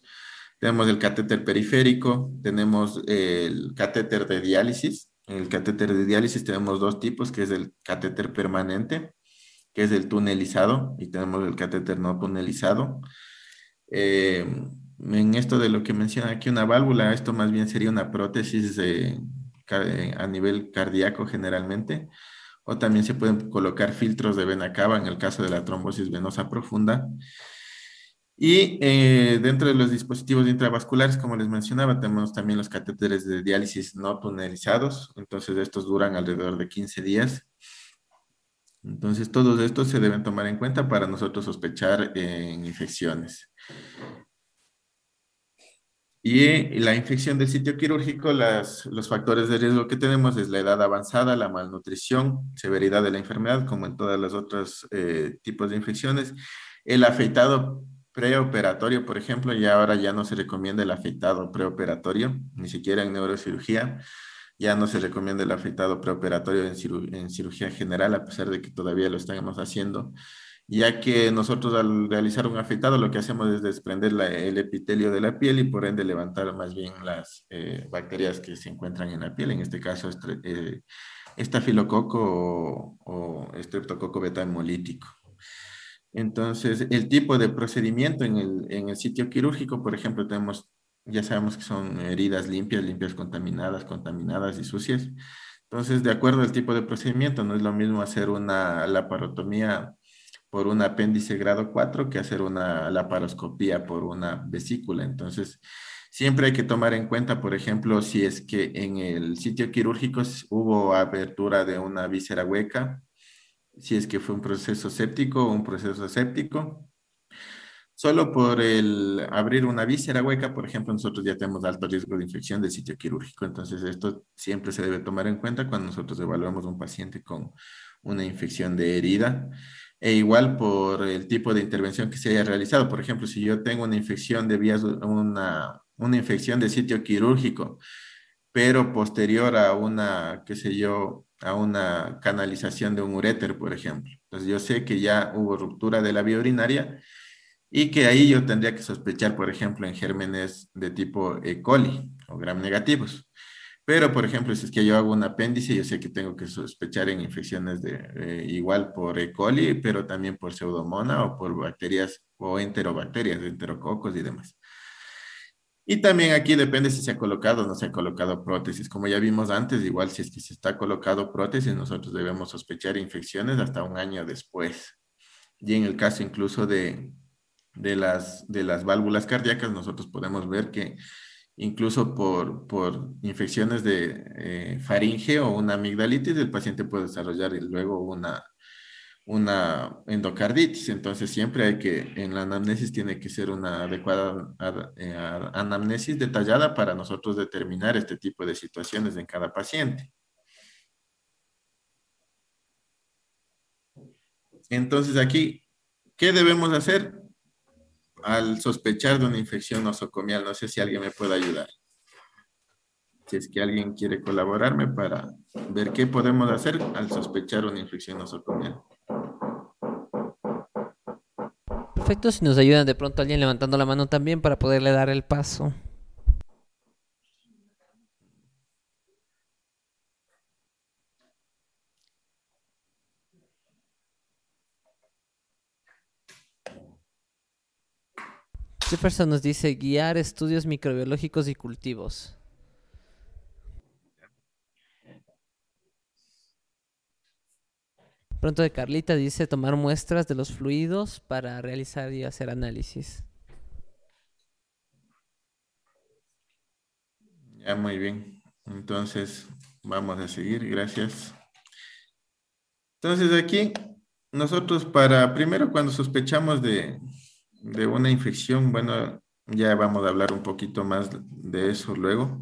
Tenemos el catéter periférico, tenemos el catéter de diálisis. En el catéter de diálisis tenemos dos tipos, que es el catéter permanente, que es el tunelizado, y tenemos el catéter no tunelizado. Eh, en esto de lo que menciona aquí una válvula, esto más bien sería una prótesis eh, a nivel cardíaco generalmente, o también se pueden colocar filtros de vena cava en el caso de la trombosis venosa profunda. Y eh, dentro de los dispositivos intravasculares, como les mencionaba, tenemos también los catéteres de diálisis no tunelizados, entonces estos duran alrededor de 15 días. Entonces todos estos se deben tomar en cuenta para nosotros sospechar eh, en infecciones. Y la infección del sitio quirúrgico, las, los factores de riesgo que tenemos es la edad avanzada, la malnutrición, severidad de la enfermedad, como en todas las otras eh, tipos de infecciones, el afeitado Preoperatorio, por ejemplo, ya ahora ya no se recomienda el afeitado preoperatorio, ni siquiera en neurocirugía. Ya no se recomienda el afeitado preoperatorio en, en cirugía general, a pesar de que todavía lo estamos haciendo, ya que nosotros al realizar un afeitado lo que hacemos es desprender el epitelio de la piel y por ende levantar más bien las eh, bacterias que se encuentran en la piel, en este caso eh, estafilococo o, o estreptococo beta hemolítico. Entonces, el tipo de procedimiento en el, sitio quirúrgico, por ejemplo, tenemos, ya sabemos que son heridas limpias, limpias contaminadas, contaminadas y sucias. Entonces, de acuerdo al tipo de procedimiento, no es lo mismo hacer una laparotomía por un apéndice grado 4 que hacer una laparoscopía por una vesícula. Entonces, siempre hay que tomar en cuenta, por ejemplo, si es que en el sitio quirúrgico hubo abertura de una víscera hueca, si es que fue un proceso séptico o un proceso séptico. Solo por el abrir una víscera hueca, por ejemplo, nosotros ya tenemos alto riesgo de infección de sitio quirúrgico. Entonces, esto siempre se debe tomar en cuenta cuando nosotros evaluamos un paciente con una infección de herida. E igual por el tipo de intervención que se haya realizado. Por ejemplo, si yo tengo una infección de vías, una, una infección de sitio quirúrgico, pero posterior a una, qué sé yo, a una canalización de un uréter, por ejemplo. Entonces yo sé que ya hubo ruptura de la vía urinaria y que ahí yo tendría que sospechar, por ejemplo, en gérmenes de tipo E. coli o gram negativos. Pero, por ejemplo, si es que yo hago un apéndice, yo sé que tengo que sospechar en infecciones de, eh, igual por E. coli, pero también por pseudomona o por bacterias o enterobacterias, enterococos y demás. Y también aquí depende si se ha colocado o no se ha colocado prótesis. Como ya vimos antes, igual si es que se está colocado prótesis, nosotros debemos sospechar infecciones hasta un año después. Y en el caso incluso de, de, las, de las válvulas cardíacas, nosotros podemos ver que incluso por, infecciones de eh, faringe o una amigdalitis, el paciente puede desarrollar luego una una endocarditis. Entonces siempre hay que, en la anamnesis tiene que ser una adecuada eh, anamnesis detallada para nosotros determinar este tipo de situaciones en cada paciente. Entonces aquí, ¿qué debemos hacer al sospechar de una infección nosocomial? No sé si alguien me puede ayudar. Si es que alguien quiere colaborarme para ver qué podemos hacer al sospechar una infección nosocomial. Perfecto, si nos ayudan de pronto alguien levantando la mano también para poderle dar el paso. Jefferson nos dice guiar estudios microbiológicos y cultivos. Pronto de Carlita dice tomar muestras de los fluidos para realizar y hacer análisis. Ya, muy bien. Entonces, vamos a seguir. Gracias. Entonces, aquí nosotros para, primero cuando sospechamos de, de una infección, bueno, ya vamos a hablar un poquito más de eso luego.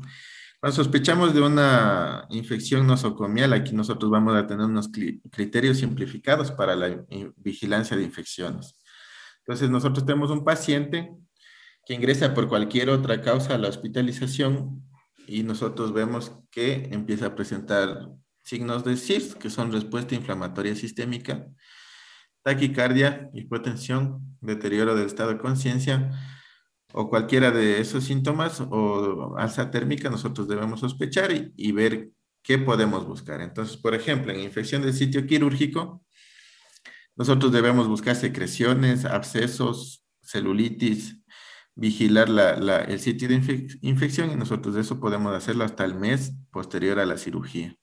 Cuando sospechamos de una infección nosocomial, aquí nosotros vamos a tener unos criterios simplificados para la vigilancia de infecciones. Entonces, nosotros tenemos un paciente que ingresa por cualquier otra causa a la hospitalización y nosotros vemos que empieza a presentar signos de SIF, que son respuesta inflamatoria sistémica, taquicardia, hipotensión, deterioro del estado de conciencia, o cualquiera de esos síntomas o alza térmica, nosotros debemos sospechar y, ver qué podemos buscar. Entonces, por ejemplo, en infección del sitio quirúrgico, nosotros debemos buscar secreciones, abscesos, celulitis, vigilar el sitio de infección y nosotros eso podemos hacerlo hasta el mes posterior a la cirugía.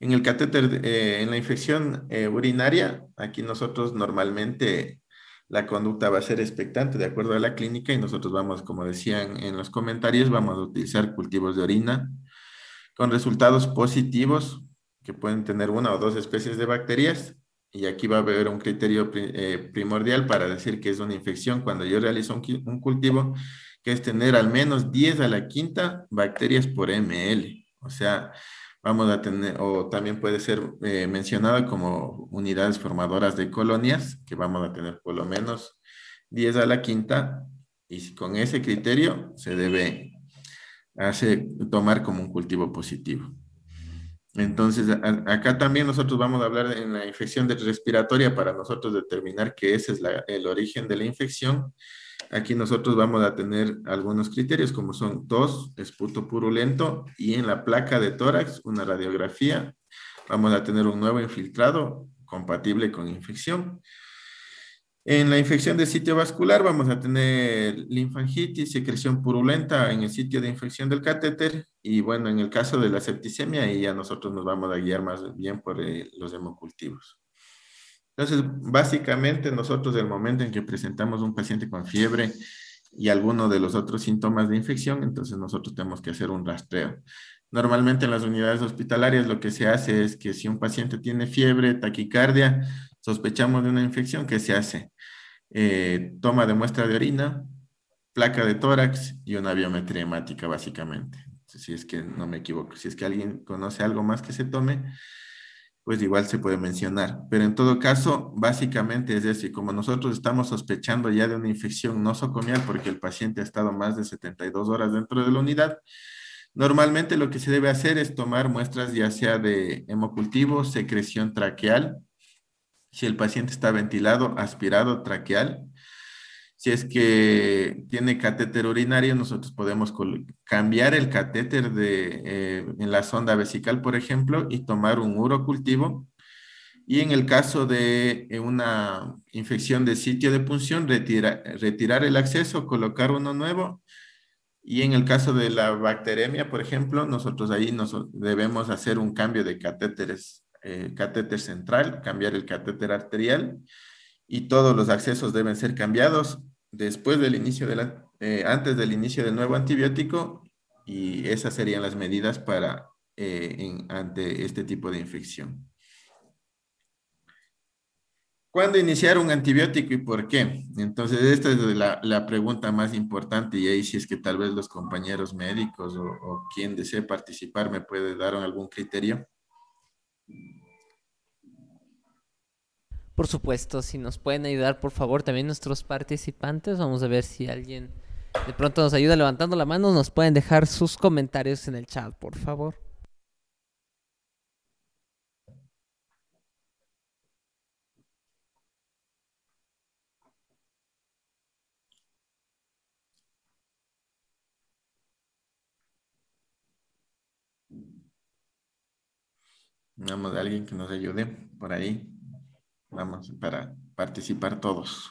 En el catéter, eh, en la infección eh, urinaria, aquí nosotros normalmente la conducta va a ser expectante de acuerdo a la clínica y nosotros vamos, como decían en los comentarios, vamos a utilizar cultivos de orina con resultados positivos que pueden tener una o dos especies de bacterias y aquí va a haber un criterio eh, primordial para decir que es una infección cuando yo realizo un, cultivo, que es tener al menos 10 a la quinta bacterias por ml. O sea, vamos a tener, o también puede ser eh, mencionada como unidades formadoras de colonias, que vamos a tener por lo menos 10 a la quinta, y con ese criterio se debe hace tomar como un cultivo positivo. Entonces, acá también nosotros vamos a hablar en la infección respiratoria para nosotros determinar que ese es el origen de la infección Aquí nosotros vamos a tener algunos criterios como son tos, esputo purulento y en la placa de tórax una radiografía. Vamos a tener un nuevo infiltrado compatible con infección. En la infección del sitio vascular vamos a tener linfangitis, secreción purulenta en el sitio de infección del catéter y bueno, en el caso de la septicemia ahí ya nosotros nos vamos a guiar más bien por eh, los hemocultivos. Entonces, básicamente nosotros el momento en que presentamos un paciente con fiebre y alguno de los otros síntomas de infección, entonces nosotros tenemos que hacer un rastreo. Normalmente en las unidades hospitalarias lo que se hace es que si un paciente tiene fiebre, taquicardia, sospechamos de una infección, ¿qué se hace? Eh, toma de muestra de orina, placa de tórax y una biometría hemática básicamente. Si es que no me equivoco, si es que alguien conoce algo más que se tome, pues igual se puede mencionar. Pero en todo caso, básicamente es decir, como nosotros estamos sospechando ya de una infección nosocomial porque el paciente ha estado más de 72 horas dentro de la unidad, normalmente lo que se debe hacer es tomar muestras ya sea de hemocultivo, secreción traqueal, si el paciente está ventilado, aspirado, traqueal, si es que tiene catéter urinario, nosotros podemos cambiar el catéter de, eh, en la sonda vesical, por ejemplo, y tomar un urocultivo. Y en el caso de eh, una infección de sitio de punción, retirar el acceso, colocar uno nuevo. Y en el caso de la bacteremia, por ejemplo, nosotros ahí nos debemos hacer un cambio de catéteres, eh, catéter central, cambiar el catéter arterial y todos los accesos deben ser cambiados después del inicio de la, eh, antes del inicio del nuevo antibiótico y esas serían las medidas para eh, ante este tipo de infección. ¿Cuándo iniciar un antibiótico y por qué? Entonces, esta es la, pregunta más importante y ahí si es que tal vez los compañeros médicos o quien desee participar me puede dar algún criterio. Por supuesto, si nos pueden ayudar, por favor, también nuestros participantes. Vamos a ver si alguien de pronto nos ayuda levantando la mano. Nos pueden dejar sus comentarios en el chat, por favor. Vamos, alguien que nos ayude por ahí. Vamos, para participar todos.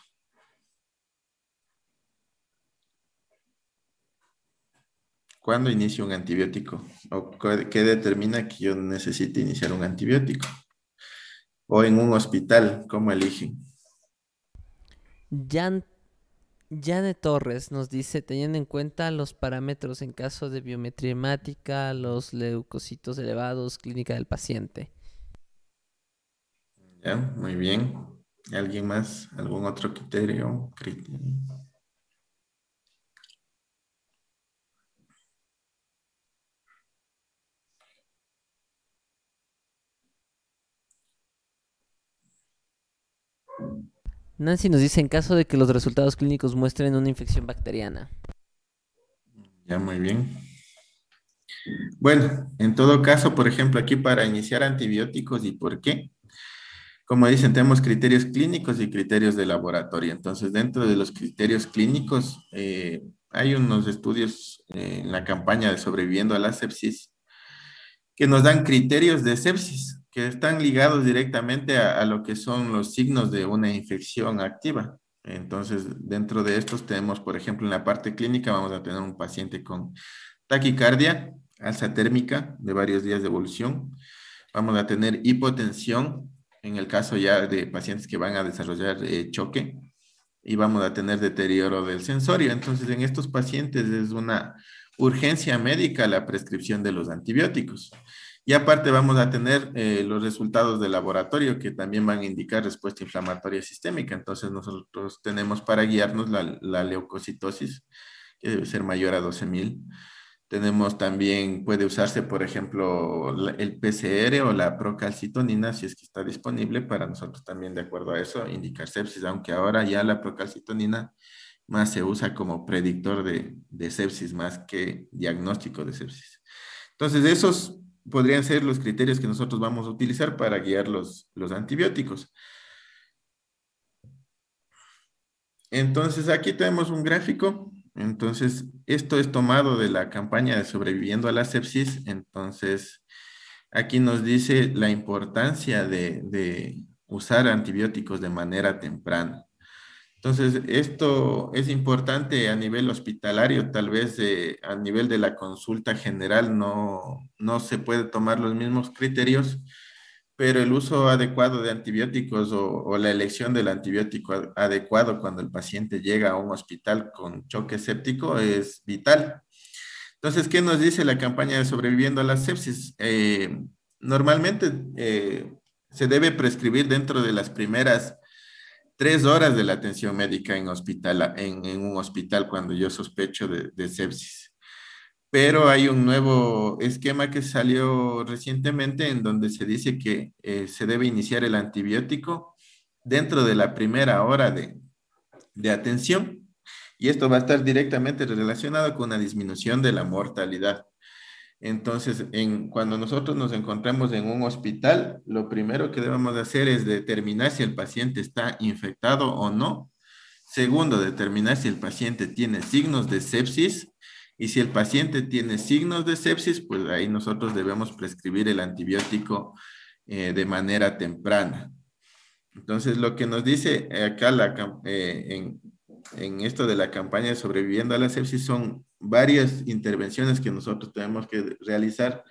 ¿Cuándo inicio un antibiótico? ¿O qué determina que yo necesite iniciar un antibiótico? ¿O en un hospital? ¿Cómo eligen? Jan, Jane Torres nos dice, teniendo en cuenta los parámetros en caso de biometría hemática, los leucocitos elevados, clínica del paciente. Ya, muy bien. ¿Alguien más? ¿Algún otro criterio? criterio? Nancy nos dice en caso de que los resultados clínicos muestren una infección bacteriana. Ya, muy bien. Bueno, en todo caso, por ejemplo, aquí para iniciar antibióticos y por qué, como dicen, tenemos criterios clínicos y criterios de laboratorio. Entonces, dentro de los criterios clínicos, eh, hay unos estudios en la campaña de sobreviviendo a la sepsis que nos dan criterios de sepsis que están ligados directamente a, a lo que son los signos de una infección activa. Entonces, dentro de estos tenemos, por ejemplo, en la parte clínica vamos a tener un paciente con taquicardia, alza térmica de varios días de evolución, vamos a tener hipotensión, en el caso ya de pacientes que van a desarrollar eh, choque y vamos a tener deterioro del sensorio. Entonces, en estos pacientes es una urgencia médica la prescripción de los antibióticos. Y aparte vamos a tener eh, los resultados de laboratorio que también van a indicar respuesta inflamatoria sistémica. Entonces nosotros tenemos para guiarnos la, la leucocitosis, que debe ser mayor a 12.000 tenemos también, puede usarse, por ejemplo, el PCR o la procalcitonina, si es que está disponible, para nosotros también, de acuerdo a eso, indicar sepsis, aunque ahora ya la procalcitonina más se usa como predictor de, sepsis más que diagnóstico de sepsis. Entonces, esos podrían ser los criterios que nosotros vamos a utilizar para guiar los antibióticos. Entonces, aquí tenemos un gráfico entonces, esto es tomado de la campaña de sobreviviendo a la sepsis. Entonces, aquí nos dice la importancia de, usar antibióticos de manera temprana. Entonces, esto es importante a nivel hospitalario, tal vez eh, a nivel de la consulta general no, no se puede tomar los mismos criterios, pero el uso adecuado de antibióticos o, la elección del antibiótico adecuado cuando el paciente llega a un hospital con choque séptico es vital. Entonces, ¿qué nos dice la campaña de sobreviviendo a la sepsis? Eh, normalmente eh, se debe prescribir dentro de las primeras tres horas de la atención médica en, hospital, en, un hospital cuando yo sospecho de sepsis pero hay un nuevo esquema que salió recientemente en donde se dice que eh, se debe iniciar el antibiótico dentro de la primera hora de, de atención y esto va a estar directamente relacionado con una disminución de la mortalidad. Entonces, cuando nosotros nos encontramos en un hospital, lo primero que debemos hacer es determinar si el paciente está infectado o no. Segundo, determinar si el paciente tiene signos de sepsis y si el paciente tiene signos de sepsis, pues ahí nosotros debemos prescribir el antibiótico eh, de manera temprana. Entonces, lo que nos dice acá eh, en, esto de la campaña de sobreviviendo a la sepsis son varias intervenciones que nosotros tenemos que realizar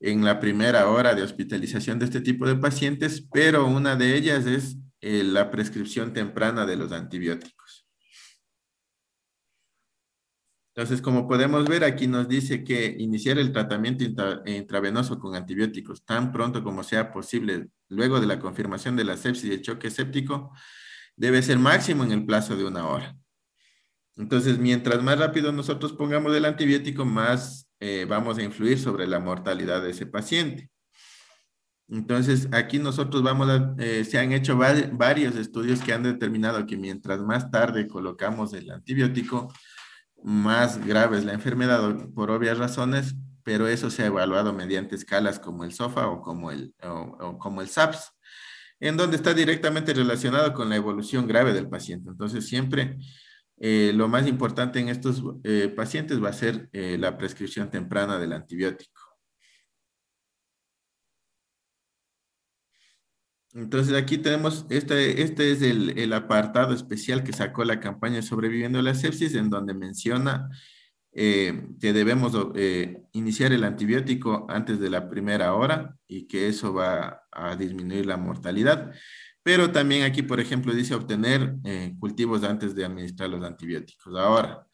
en la primera hora de hospitalización de este tipo de pacientes, pero una de ellas es eh, la prescripción temprana de los antibióticos. Entonces, como podemos ver, aquí nos dice que iniciar el tratamiento intravenoso con antibióticos tan pronto como sea posible, luego de la confirmación de la sepsis y el choque séptico, debe ser máximo en el plazo de una hora. Entonces, mientras más rápido nosotros pongamos el antibiótico, más eh, vamos a influir sobre la mortalidad de ese paciente. Entonces, aquí nosotros vamos a, eh, se han hecho varios estudios que han determinado que mientras más tarde colocamos el antibiótico, más grave es la enfermedad por obvias razones, pero eso se ha evaluado mediante escalas como el SOFA o como el, como el SAPS, en donde está directamente relacionado con la evolución grave del paciente. Entonces, siempre eh, lo más importante en estos eh, pacientes va a ser eh, la prescripción temprana del antibiótico. Entonces aquí tenemos, este, este es el, el, apartado especial que sacó la campaña Sobreviviendo a la Sepsis, en donde menciona eh, que debemos eh, iniciar el antibiótico antes de la primera hora y que eso va a disminuir la mortalidad. Pero también aquí, por ejemplo, dice obtener eh, cultivos antes de administrar los antibióticos. Ahora,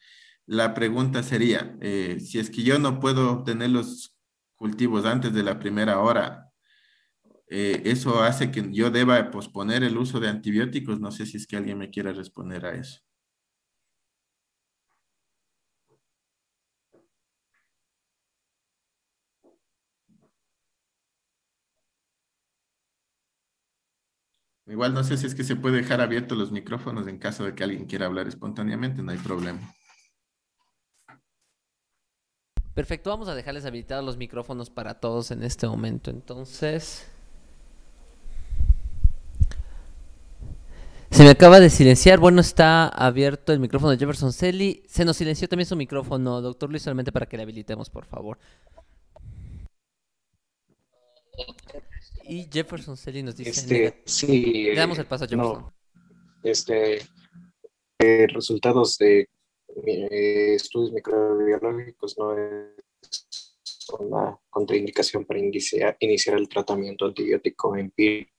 la pregunta sería, si es que yo no puedo obtener los cultivos antes de la primera hora, eh, eso hace que yo deba posponer el uso de antibióticos. No sé si es que alguien me quiera responder a eso. Igual no sé si es que se puede dejar abiertos los micrófonos en caso de que alguien quiera hablar espontáneamente, no hay problema. Perfecto, vamos a dejarles habilitados los micrófonos para todos en este momento. Entonces, Se me acaba de silenciar. Bueno, está abierto el micrófono de Jefferson Selly. Se nos silenció también su micrófono, doctor Luis, solamente para que le habilitemos, por favor. Y Jefferson Selly nos dice. Este, sí, le damos el eh, paso a Jefferson. este, eh, resultados de eh, estudios microbiológicos no es una contraindicación para iniciar, iniciar el tratamiento antibiótico empírico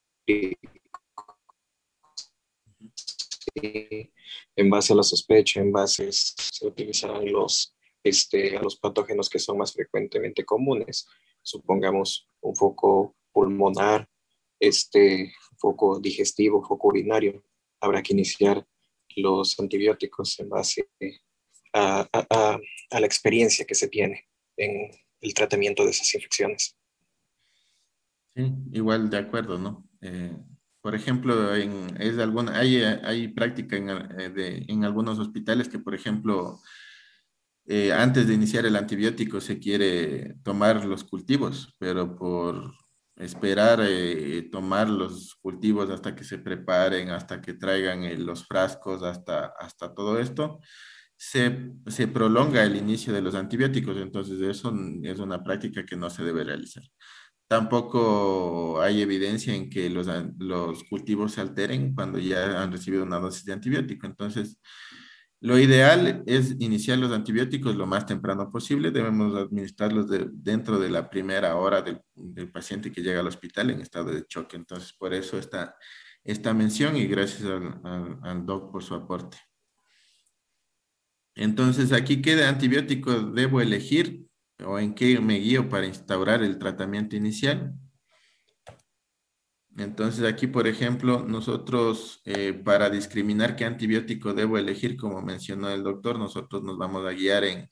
en base a la sospecha, en base se utilizarán los, este, los patógenos que son más frecuentemente comunes. Supongamos un foco pulmonar, este foco digestivo, foco urinario. Habrá que iniciar los antibióticos en base a, la experiencia que se tiene en el tratamiento de esas infecciones. Sí, igual de acuerdo, ¿no? Eh, por ejemplo, en, es alguna, hay, eh, hay práctica eh, en, algunos hospitales que, por ejemplo, eh, antes de iniciar el antibiótico se quiere tomar los cultivos, pero por esperar tomar los cultivos hasta que se preparen, hasta que traigan los frascos, hasta, hasta todo esto, se, se, prolonga el inicio de los antibióticos. Entonces, eso es una práctica que no se debe realizar. Tampoco hay evidencia en que los, cultivos se alteren cuando ya han recibido una dosis de antibiótico. Entonces, lo ideal es iniciar los antibióticos lo más temprano posible. Debemos administrarlos dentro de la primera hora del, paciente que llega al hospital en estado de choque. Entonces, por eso está esta mención y gracias al, al, al doc por su aporte. Entonces, aquí qué antibiótico debo elegir o en qué me guío para instaurar el tratamiento inicial. Entonces aquí, por ejemplo, nosotros eh, para discriminar qué antibiótico debo elegir, como mencionó el doctor, nosotros nos vamos a guiar en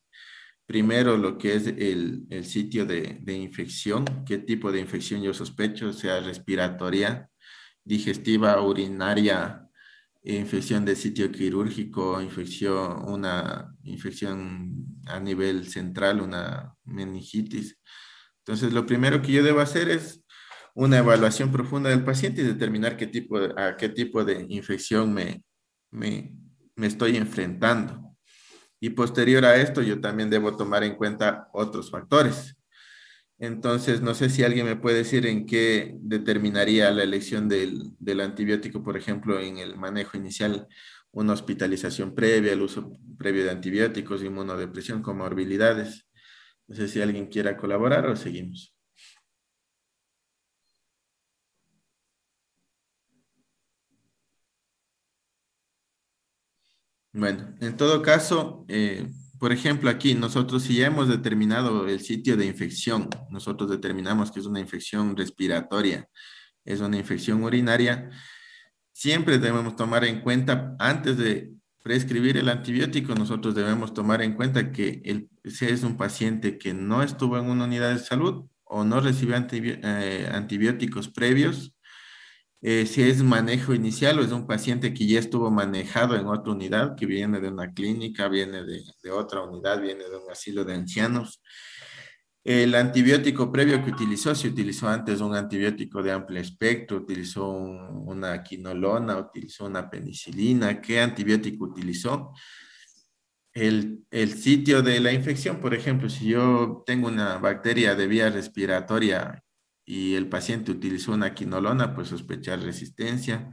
primero lo que es el, sitio de, de, infección, qué tipo de infección yo sospecho, sea respiratoria, digestiva, urinaria infección de sitio quirúrgico, infección, una infección a nivel central, una meningitis. Entonces, lo primero que yo debo hacer es una evaluación profunda del paciente y determinar qué tipo, a qué tipo de infección me, me, me estoy enfrentando. Y posterior a esto, yo también debo tomar en cuenta otros factores entonces, no sé si alguien me puede decir en qué determinaría la elección del, antibiótico, por ejemplo, en el manejo inicial, una hospitalización previa, el uso previo de antibióticos, inmunodepresión, comorbilidades. No sé si alguien quiera colaborar o seguimos. Bueno, en todo caso, eh, por ejemplo, aquí nosotros si ya hemos determinado el sitio de infección, nosotros determinamos que es una infección respiratoria, es una infección urinaria, siempre debemos tomar en cuenta, antes de prescribir el antibiótico, nosotros debemos tomar en cuenta que si es un paciente que no estuvo en una unidad de salud o no recibió eh, antibióticos previos, eh, si es manejo inicial o es un paciente que ya estuvo manejado en otra unidad, que viene de una clínica, viene de, otra unidad, viene de un asilo de ancianos. El antibiótico previo que utilizó, si utilizó antes un antibiótico de amplio espectro, utilizó una quinolona, utilizó una penicilina, ¿qué antibiótico utilizó? El, el, sitio de la infección, por ejemplo, si yo tengo una bacteria de vía respiratoria y el paciente utilizó una quinolona, pues sospechar resistencia.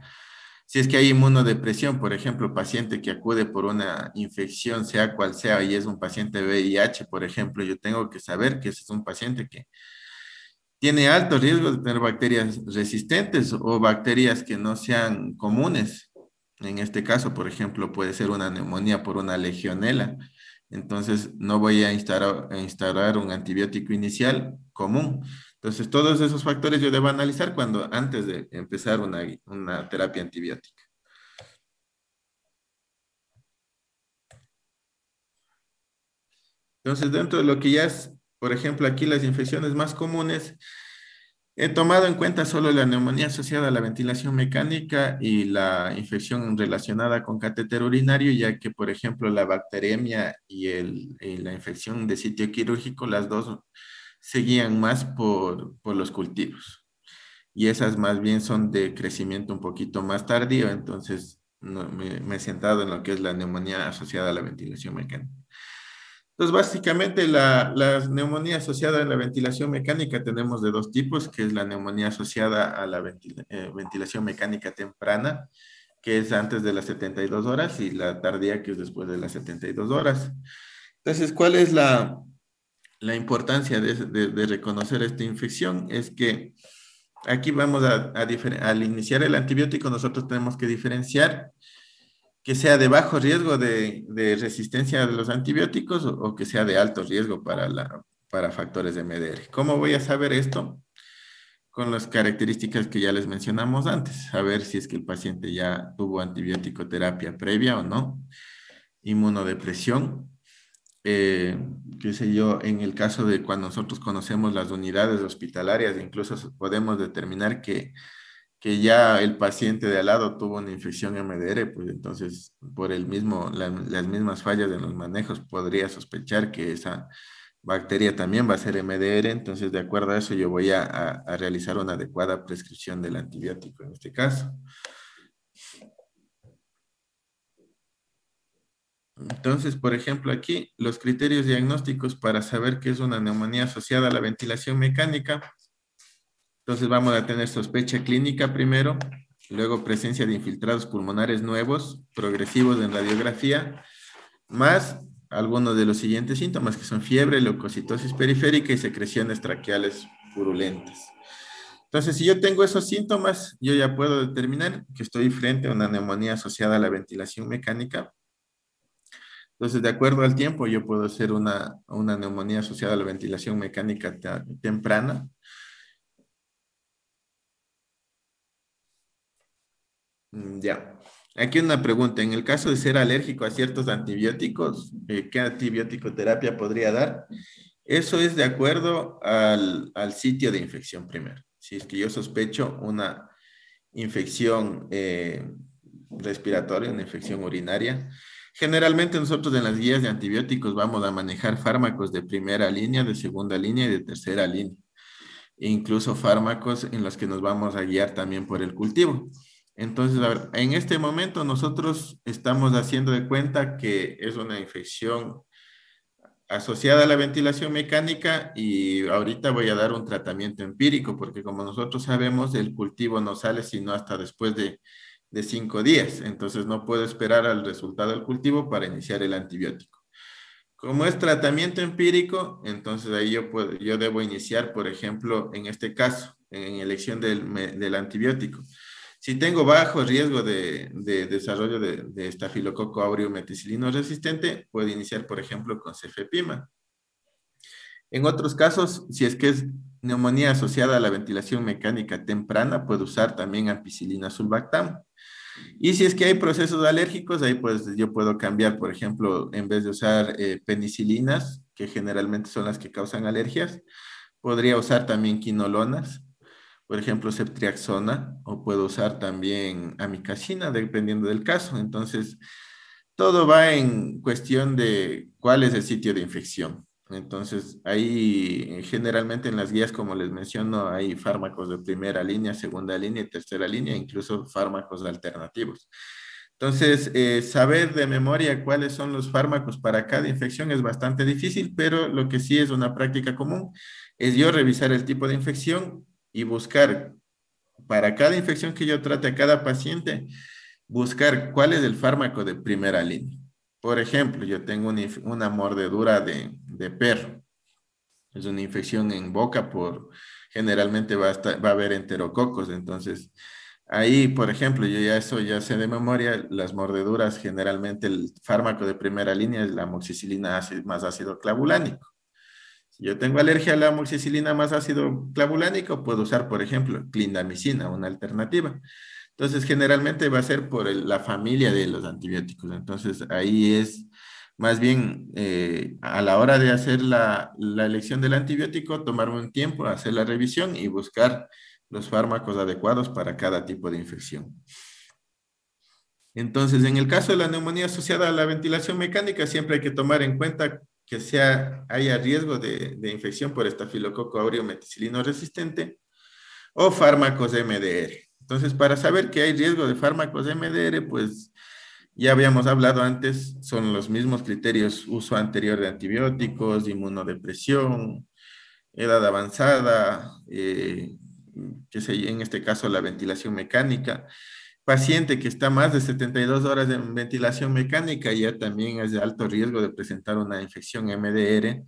Si es que hay inmunodepresión, por ejemplo, paciente que acude por una infección, sea cual sea, y es un paciente VIH, por ejemplo, yo tengo que saber que ese es un paciente que tiene alto riesgo de tener bacterias resistentes o bacterias que no sean comunes. En este caso, por ejemplo, puede ser una neumonía por una legionela. Entonces, no voy a instalar a un antibiótico inicial común entonces, todos esos factores yo debo analizar cuando antes de empezar una, terapia antibiótica. Entonces, dentro de lo que ya es, por ejemplo, aquí las infecciones más comunes, he tomado en cuenta solo la neumonía asociada a la ventilación mecánica y la infección relacionada con catéter urinario, ya que, por ejemplo, la bacteremia y, la infección de sitio quirúrgico, las dos seguían más por, los cultivos. Y esas más bien son de crecimiento un poquito más tardío, entonces me, he sentado en lo que es la neumonía asociada a la ventilación mecánica. Entonces, básicamente, la, neumonía asociada a la ventilación mecánica tenemos de dos tipos, que es la neumonía asociada a la eh, ventilación mecánica temprana, que es antes de las 72 horas, y la tardía, que es después de las 72 horas. Entonces, ¿cuál es la, la importancia de, reconocer esta infección es que aquí vamos a, al iniciar el antibiótico nosotros tenemos que diferenciar que sea de bajo riesgo de, resistencia de los antibióticos o, que sea de alto riesgo para, para factores de MDR. ¿Cómo voy a saber esto? Con las características que ya les mencionamos antes, a ver si es que el paciente ya tuvo antibiótico terapia previa o no, inmunodepresión, eh, qué sé yo, en el caso de cuando nosotros conocemos las unidades hospitalarias, incluso podemos determinar que, que ya el paciente de al lado tuvo una infección MDR, pues entonces por el mismo, las mismas fallas de los manejos podría sospechar que esa bacteria también va a ser MDR, entonces de acuerdo a eso yo voy a realizar una adecuada prescripción del antibiótico en este caso. Entonces, por ejemplo, aquí los criterios diagnósticos para saber qué es una neumonía asociada a la ventilación mecánica. Entonces vamos a tener sospecha clínica primero, luego presencia de infiltrados pulmonares nuevos, progresivos en radiografía, más algunos de los siguientes síntomas que son fiebre, leucocitosis periférica y secreciones traqueales purulentas. Entonces, si yo tengo esos síntomas, yo ya puedo determinar que estoy frente a una neumonía asociada a la ventilación mecánica entonces, de acuerdo al tiempo, yo puedo hacer una, neumonía asociada a la ventilación mecánica temprana. Mm, ya. Aquí una pregunta. En el caso de ser alérgico a ciertos antibióticos, eh, ¿qué antibiótico terapia podría dar? Eso es de acuerdo al, sitio de infección primero. Si es que yo sospecho una infección eh, respiratoria, una infección urinaria, Generalmente nosotros en las guías de antibióticos vamos a manejar fármacos de primera línea, de segunda línea y de tercera línea. E incluso fármacos en los que nos vamos a guiar también por el cultivo. Entonces, en este momento nosotros estamos haciendo de cuenta que es una infección asociada a la ventilación mecánica y ahorita voy a dar un tratamiento empírico porque como nosotros sabemos el cultivo no sale sino hasta después de de cinco días, entonces no puedo esperar al resultado del cultivo para iniciar el antibiótico. Como es tratamiento empírico, entonces ahí yo, yo debo iniciar, por ejemplo, en este caso, en elección del, antibiótico. Si tengo bajo riesgo de, desarrollo de, estafilococo aureo meticilino resistente, puedo iniciar, por ejemplo, con cefepima. En otros casos, si es que es neumonía asociada a la ventilación mecánica temprana, puedo usar también ampicilina sulbactam. Y si es que hay procesos alérgicos, ahí pues yo puedo cambiar, por ejemplo, en vez de usar eh, penicilinas, que generalmente son las que causan alergias, podría usar también quinolonas, por ejemplo, septriaxona, o puedo usar también amicacina, dependiendo del caso. Entonces, todo va en cuestión de cuál es el sitio de infección. Entonces, ahí generalmente en las guías, como les menciono, hay fármacos de primera línea, segunda línea y tercera línea, incluso fármacos alternativos. Entonces, eh, saber de memoria cuáles son los fármacos para cada infección es bastante difícil, pero lo que sí es una práctica común es yo revisar el tipo de infección y buscar para cada infección que yo trate a cada paciente, buscar cuál es el fármaco de primera línea. Por ejemplo, yo tengo una mordedura de, de perro. Es una infección en boca por, generalmente va a, va a haber enterococos, entonces... Ahí, por ejemplo, yo ya eso ya sé de memoria, las mordeduras generalmente el fármaco de primera línea es la amoxicilina más ácido clavulánico. Si yo tengo alergia a la amoxicilina más ácido clavulánico, puedo usar, por ejemplo, clindamicina, una alternativa. Entonces, generalmente va a ser por la familia de los antibióticos. Entonces, ahí es más bien, eh, a la hora de hacer la, elección del antibiótico, tomar un tiempo, hacer la revisión y buscar los fármacos adecuados para cada tipo de infección. Entonces, en el caso de la neumonía asociada a la ventilación mecánica, siempre hay que tomar en cuenta que sea, haya riesgo de, de infección por estafilococo aureo meticilino resistente o fármacos MDR. Entonces, para saber que hay riesgo de fármacos MDR, pues ya habíamos hablado antes, son los mismos criterios, uso anterior de antibióticos, inmunodepresión, edad avanzada, eh, que en este caso la ventilación mecánica. Paciente que está más de 72 horas en ventilación mecánica ya también es de alto riesgo de presentar una infección MDR.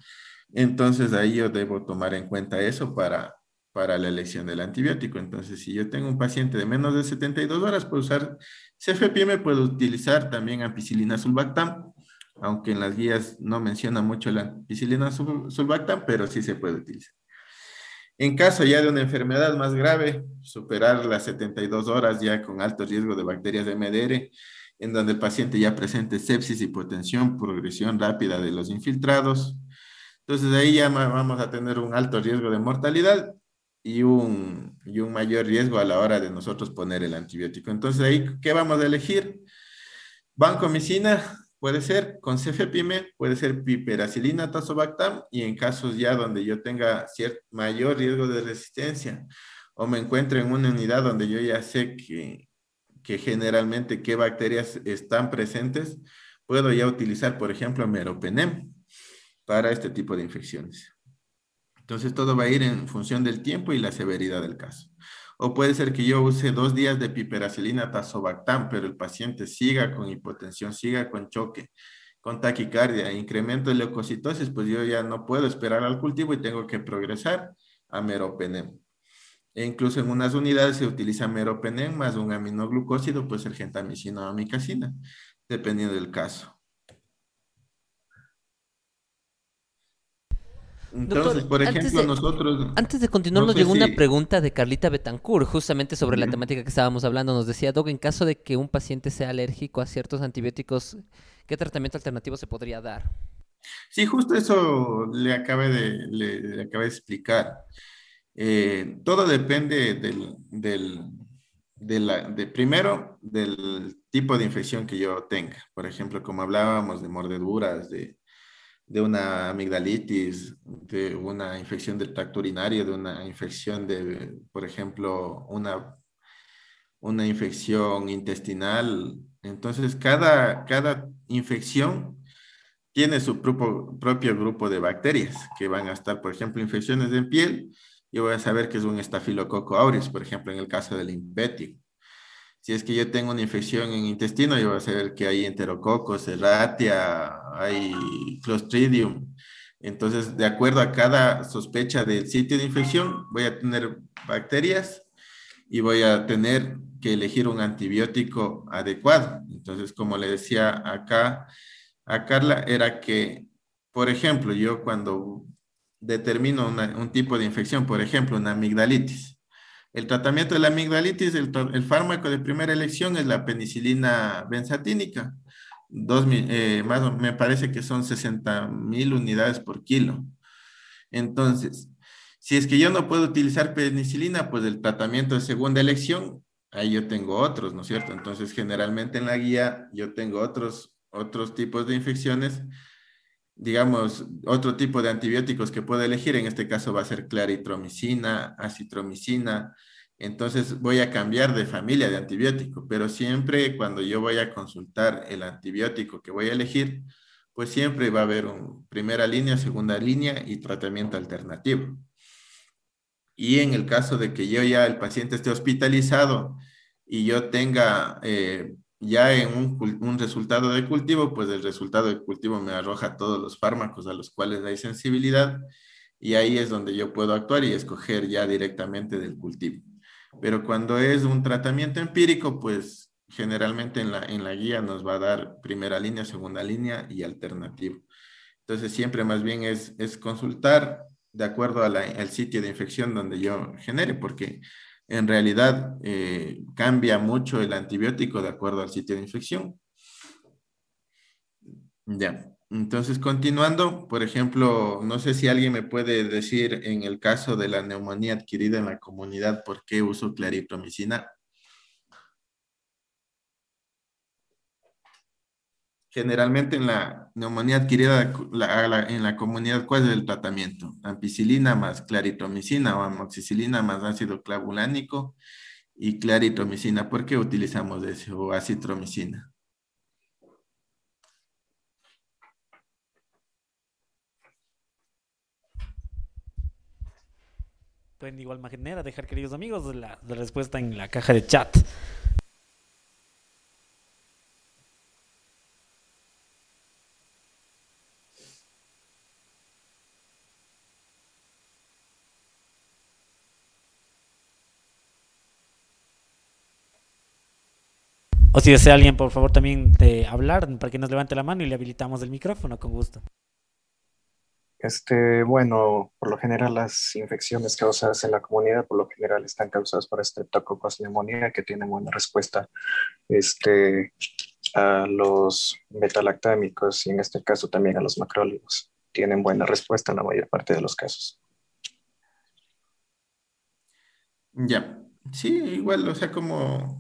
Entonces ahí yo debo tomar en cuenta eso para, para la elección del antibiótico. Entonces, si yo tengo un paciente de menos de 72 horas, puedo usar CFPM puede utilizar también ampicilina sulbactam, aunque en las guías no menciona mucho la ampicilina sulbactam, pero sí se puede utilizar. En caso ya de una enfermedad más grave, superar las 72 horas ya con alto riesgo de bacterias de MDR, en donde el paciente ya presente sepsis, hipotensión, progresión rápida de los infiltrados. Entonces ahí ya vamos a tener un alto riesgo de mortalidad y un, un mayor riesgo a la hora de nosotros poner el antibiótico. Entonces, ahí, ¿qué vamos a elegir? Vancomicina, puede ser con cefepime, puede ser piperacilina, tazobactam, y en casos ya donde yo tenga cierto, mayor riesgo de resistencia, o me encuentro en una unidad donde yo ya sé que, que generalmente qué bacterias están presentes, puedo ya utilizar, por ejemplo, meropenem para este tipo de infecciones. Entonces todo va a ir en función del tiempo y la severidad del caso. O puede ser que yo use dos días de piperacilina tazobactam, pero el paciente siga con hipotensión, siga con choque, con taquicardia, incremento de leucocitosis, pues yo ya no puedo esperar al cultivo y tengo que progresar a meropenem. E incluso en unas unidades se utiliza meropenem más un aminoglucósido, pues el gentamicina o amicacina, dependiendo del caso. Entonces, por ejemplo, nosotros... Antes de continuar, nos llegó una pregunta de Carlita Betancourt, justamente sobre la temática que estábamos hablando. Nos decía, Doug, en caso de que un paciente sea alérgico a ciertos antibióticos, ¿qué tratamiento alternativo se podría dar? Sí, justo eso le acabé de, de explicar. Eh, todo depende del, primero del tipo de infección que yo tenga. Por ejemplo, como hablábamos de mordeduras, de, de una amigdalitis, de una infección del tracto urinario, de una infección de, por ejemplo, una, una infección intestinal. Entonces, cada, cada infección tiene su propio, propio grupo de bacterias que van a estar, por ejemplo, infecciones de piel. Yo voy a saber que es un estafilococo aureus, por ejemplo, en el caso del impetio si es que yo tengo una infección en intestino, yo voy a saber que hay enterococos, erratia, hay clostridium. Entonces, de acuerdo a cada sospecha del sitio de infección, voy a tener bacterias y voy a tener que elegir un antibiótico adecuado. Entonces, como le decía acá a Carla, era que, por ejemplo, yo cuando determino un tipo de infección, por ejemplo, una amigdalitis, el tratamiento de la amigdalitis, el, fármaco de primera elección es la penicilina benzatínica. Eh, me parece que son 60 mil unidades por kilo. Entonces, si es que yo no puedo utilizar penicilina, pues el tratamiento de segunda elección, ahí yo tengo otros, ¿no es cierto? Entonces, generalmente en la guía yo tengo otros, otros tipos de infecciones digamos, otro tipo de antibióticos que pueda elegir. En este caso va a ser claritromicina, acitromicina. Entonces voy a cambiar de familia de antibiótico, pero siempre cuando yo voy a consultar el antibiótico que voy a elegir, pues siempre va a haber un primera línea, segunda línea y tratamiento alternativo. Y en el caso de que yo ya el paciente esté hospitalizado y yo tenga eh, ya en un, resultado de cultivo, pues el resultado de cultivo me arroja todos los fármacos a los cuales hay sensibilidad y ahí es donde yo puedo actuar y escoger ya directamente del cultivo. Pero cuando es un tratamiento empírico, pues generalmente en la, en la guía nos va a dar primera línea, segunda línea y alternativo. Entonces siempre más bien es, es consultar de acuerdo al sitio de infección donde yo genere, porque en realidad eh, cambia mucho el antibiótico de acuerdo al sitio de infección. Ya, entonces continuando, por ejemplo, no sé si alguien me puede decir en el caso de la neumonía adquirida en la comunidad, ¿por qué uso claritromicina? generalmente en la neumonía adquirida en la comunidad, ¿cuál es el tratamiento? Ampicilina más claritomicina o amoxicilina más ácido clavulánico y claritomicina. ¿Por qué utilizamos eso? O acitromicina. Pueden de igual manera dejar, queridos amigos, la respuesta en la caja de chat. O si desea alguien, por favor, también de hablar, para que nos levante la mano y le habilitamos el micrófono, con gusto. Este, bueno, por lo general las infecciones causadas en la comunidad, por lo general están causadas por estreptococos neumonía, que tienen buena respuesta este, a los metalactámicos y en este caso también a los macrólidos. Tienen buena respuesta en la mayor parte de los casos. Ya, sí, igual, o sea, como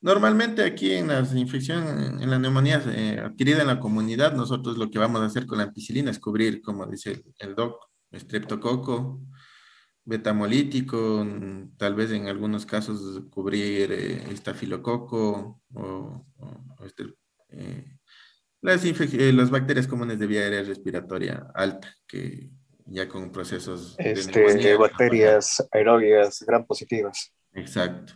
Normalmente aquí en las infecciones, en la neumonía eh, adquirida en la comunidad, nosotros lo que vamos a hacer con la ampicilina es cubrir, como dice el, doc, estreptococo, betamolítico, mm, tal vez en algunos casos cubrir eh, estafilococo o, este, eh, las, bacterias comunes de vía aérea respiratoria alta, que ya con procesos... de este, bacterias aeróbicas gran positivas. Exacto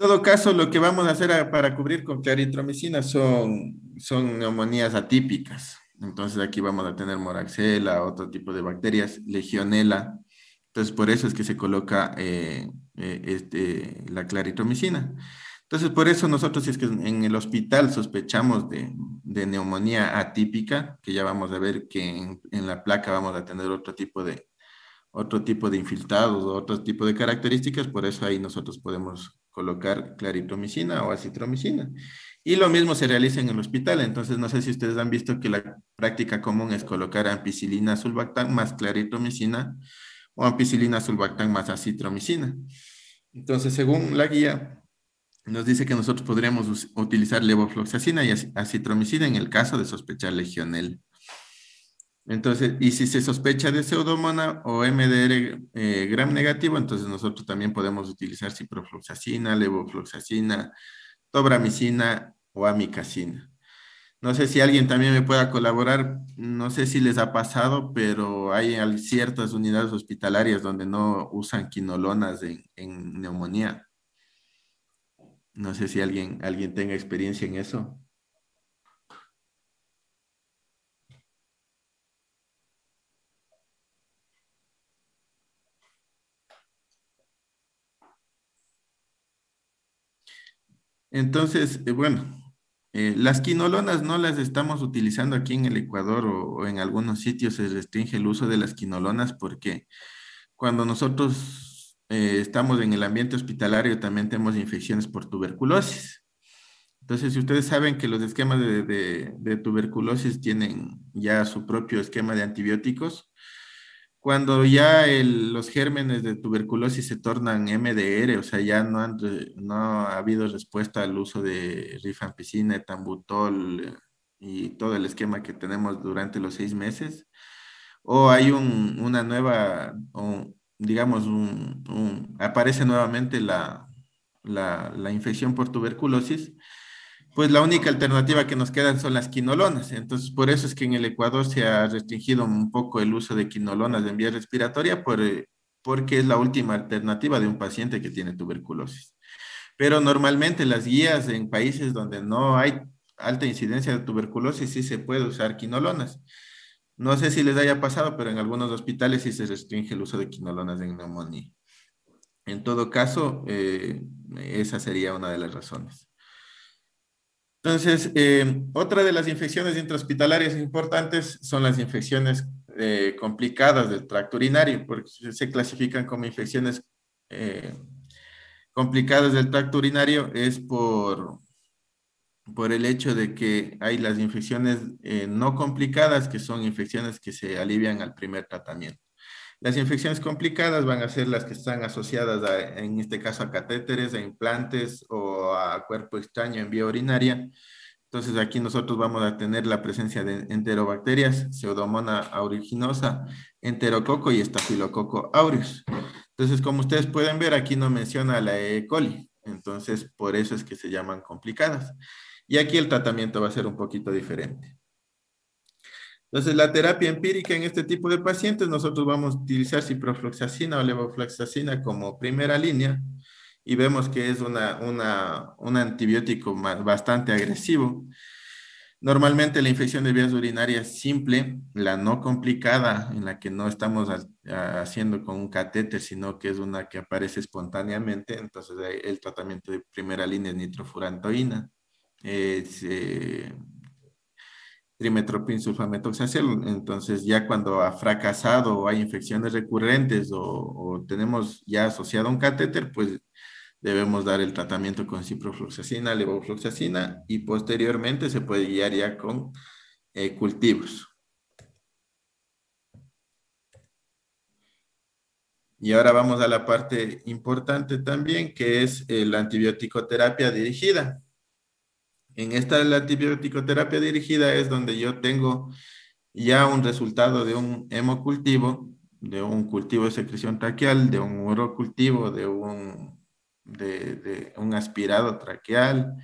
todo caso, lo que vamos a hacer para cubrir con claritromicina son, son neumonías atípicas. Entonces aquí vamos a tener moraxela, otro tipo de bacterias, legionela. Entonces por eso es que se coloca eh, eh, este, la claritromicina. Entonces por eso nosotros si es que en el hospital sospechamos de, neumonía atípica, que ya vamos a ver que en la placa vamos a tener otro tipo de, otro tipo de infiltrados o otro tipo de características, por eso ahí nosotros podemos colocar claritromicina o acitromicina. Y lo mismo se realiza en el hospital, entonces no sé si ustedes han visto que la práctica común es colocar ampicilina sulbactam más claritromicina o ampicilina sulbactam más acitromicina. Entonces, según la guía, nos dice que nosotros podríamos utilizar levofloxacina y acitromicina en el caso de sospechar legionel. Entonces, y si se sospecha de pseudomona o MDR eh, gram negativo, entonces nosotros también podemos utilizar ciprofloxacina, levofloxacina, tobramicina o amicacina. No sé si alguien también me pueda colaborar, no sé si les ha pasado, pero hay ciertas unidades hospitalarias donde no usan quinolonas en, neumonía. No sé si alguien, alguien tenga experiencia en eso. Entonces, eh, bueno, eh, las quinolonas no las estamos utilizando aquí en el Ecuador o, en algunos sitios se restringe el uso de las quinolonas porque cuando nosotros eh, estamos en el ambiente hospitalario también tenemos infecciones por tuberculosis. Entonces, si ustedes saben que los esquemas de tuberculosis tienen ya su propio esquema de antibióticos, cuando ya los gérmenes de tuberculosis se tornan MDR, o sea, ya no, han, no ha habido respuesta al uso de rifampicina, tambutol y todo el esquema que tenemos durante los seis meses, o hay una nueva, digamos, aparece nuevamente la infección por tuberculosis, pues la única alternativa que nos quedan son las quinolonas. Entonces, por eso es que en el Ecuador se ha restringido un poco el uso de quinolonas en vía respiratoria, eh, porque es la última alternativa de un paciente que tiene tuberculosis. Pero normalmente las guías en países donde no hay alta incidencia de tuberculosis sí se puede usar quinolonas. No sé si les haya pasado, pero en algunos hospitales sí se restringe el uso de quinolonas en neumonía. En todo caso, eh, esa sería una de las razones. Entonces, eh, otra de las infecciones intrahospitalarias importantes son las infecciones eh, complicadas del tracto urinario, porque se clasifican como infecciones eh, complicadas del tracto urinario, es por, por el hecho de que hay las infecciones no complicadas, que son infecciones que se alivian al primer tratamiento. Las infecciones complicadas van a ser las que están asociadas, a, en este caso, a catéteres, a implantes o a cuerpo extraño en vía urinaria. Entonces aquí nosotros vamos a tener la presencia de enterobacterias, pseudomona auriginosa, enterococo y estafilococo aureus. Entonces, como ustedes pueden ver, aquí no menciona la E. coli. Entonces, por eso es que se llaman complicadas. Y aquí el tratamiento va a ser un poquito diferente. Entonces, la terapia empírica en este tipo de pacientes, nosotros vamos a utilizar ciprofloxacina o levofloxacina como primera línea y vemos que es una, un antibiótico bastante agresivo. Normalmente la infección de vías urinarias simple, la no complicada, en la que no estamos haciendo con un catéter, sino que es una que aparece espontáneamente, entonces el tratamiento de primera línea es nitrofurantoína. Es, eh, trimetropin sulfametoxacel. Entonces, ya cuando ha fracasado o hay infecciones recurrentes o, tenemos ya asociado un catéter, pues debemos dar el tratamiento con ciprofloxacina, levofloxacina y posteriormente se puede guiar ya con eh, cultivos. Y ahora vamos a la parte importante también, que es la antibiótico terapia dirigida. En esta la antibiótico dirigida es donde yo tengo ya un resultado de un hemocultivo, de un cultivo de secreción traqueal, de un urocultivo, de un, de, un aspirado traqueal,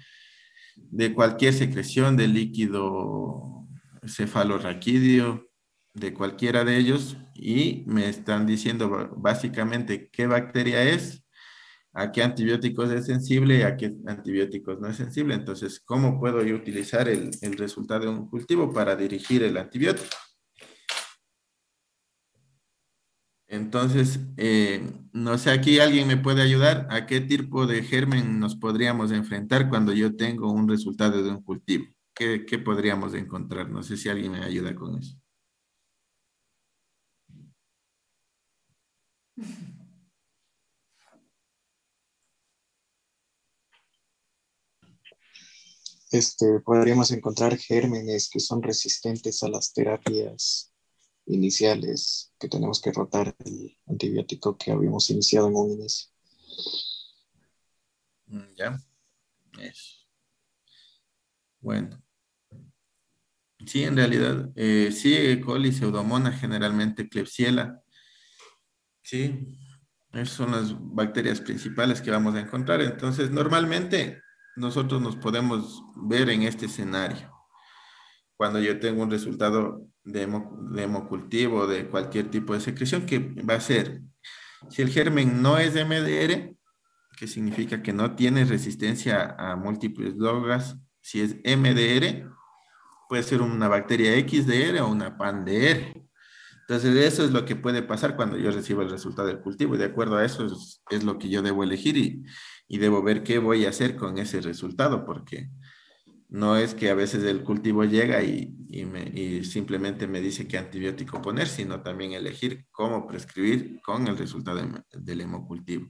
de cualquier secreción de líquido cefalorraquídeo, de cualquiera de ellos, y me están diciendo básicamente qué bacteria es, a qué antibióticos es sensible y a qué antibióticos no es sensible. Entonces, ¿cómo puedo yo utilizar el, resultado de un cultivo para dirigir el antibiótico? Entonces, eh, no sé, aquí alguien me puede ayudar. ¿A qué tipo de germen nos podríamos enfrentar cuando yo tengo un resultado de un cultivo? ¿Qué, qué podríamos encontrar? No sé si alguien me ayuda con eso. este, podríamos encontrar gérmenes que son resistentes a las terapias iniciales que tenemos que rotar el antibiótico que habíamos iniciado en un inicio. Mm, ya. Bueno. Sí, en realidad, eh, sí, E. coli, pseudomona, generalmente Klebsiella. Sí, esas son las bacterias principales que vamos a encontrar. Entonces, normalmente nosotros nos podemos ver en este escenario. Cuando yo tengo un resultado de, hemocultivo, de cualquier tipo de secreción, que va a ser, si el germen no es MDR, que significa que no tiene resistencia a múltiples drogas, si es MDR, puede ser una bacteria XDR o una pan Entonces, eso es lo que puede pasar cuando yo recibo el resultado del cultivo, y de acuerdo a eso es, es lo que yo debo elegir y, y debo ver qué voy a hacer con ese resultado, porque no es que a veces el cultivo llega y, simplemente me dice qué antibiótico poner, sino también elegir cómo prescribir con el resultado del hemocultivo.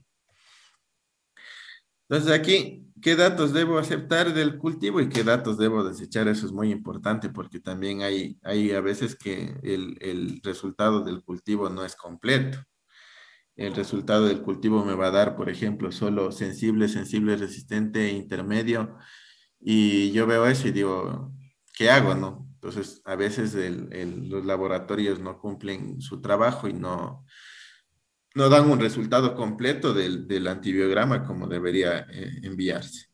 Entonces aquí, ¿qué datos debo aceptar del cultivo y qué datos debo desechar? Eso es muy importante porque también hay, hay a veces que el, el resultado del cultivo no es completo el resultado del cultivo me va a dar, por ejemplo, solo sensible, sensible, resistente, intermedio. Y yo veo eso y digo, ¿qué hago? No? Entonces, a veces los laboratorios no cumplen su trabajo y no, no dan un resultado completo del, antibiograma como debería eh, enviarse.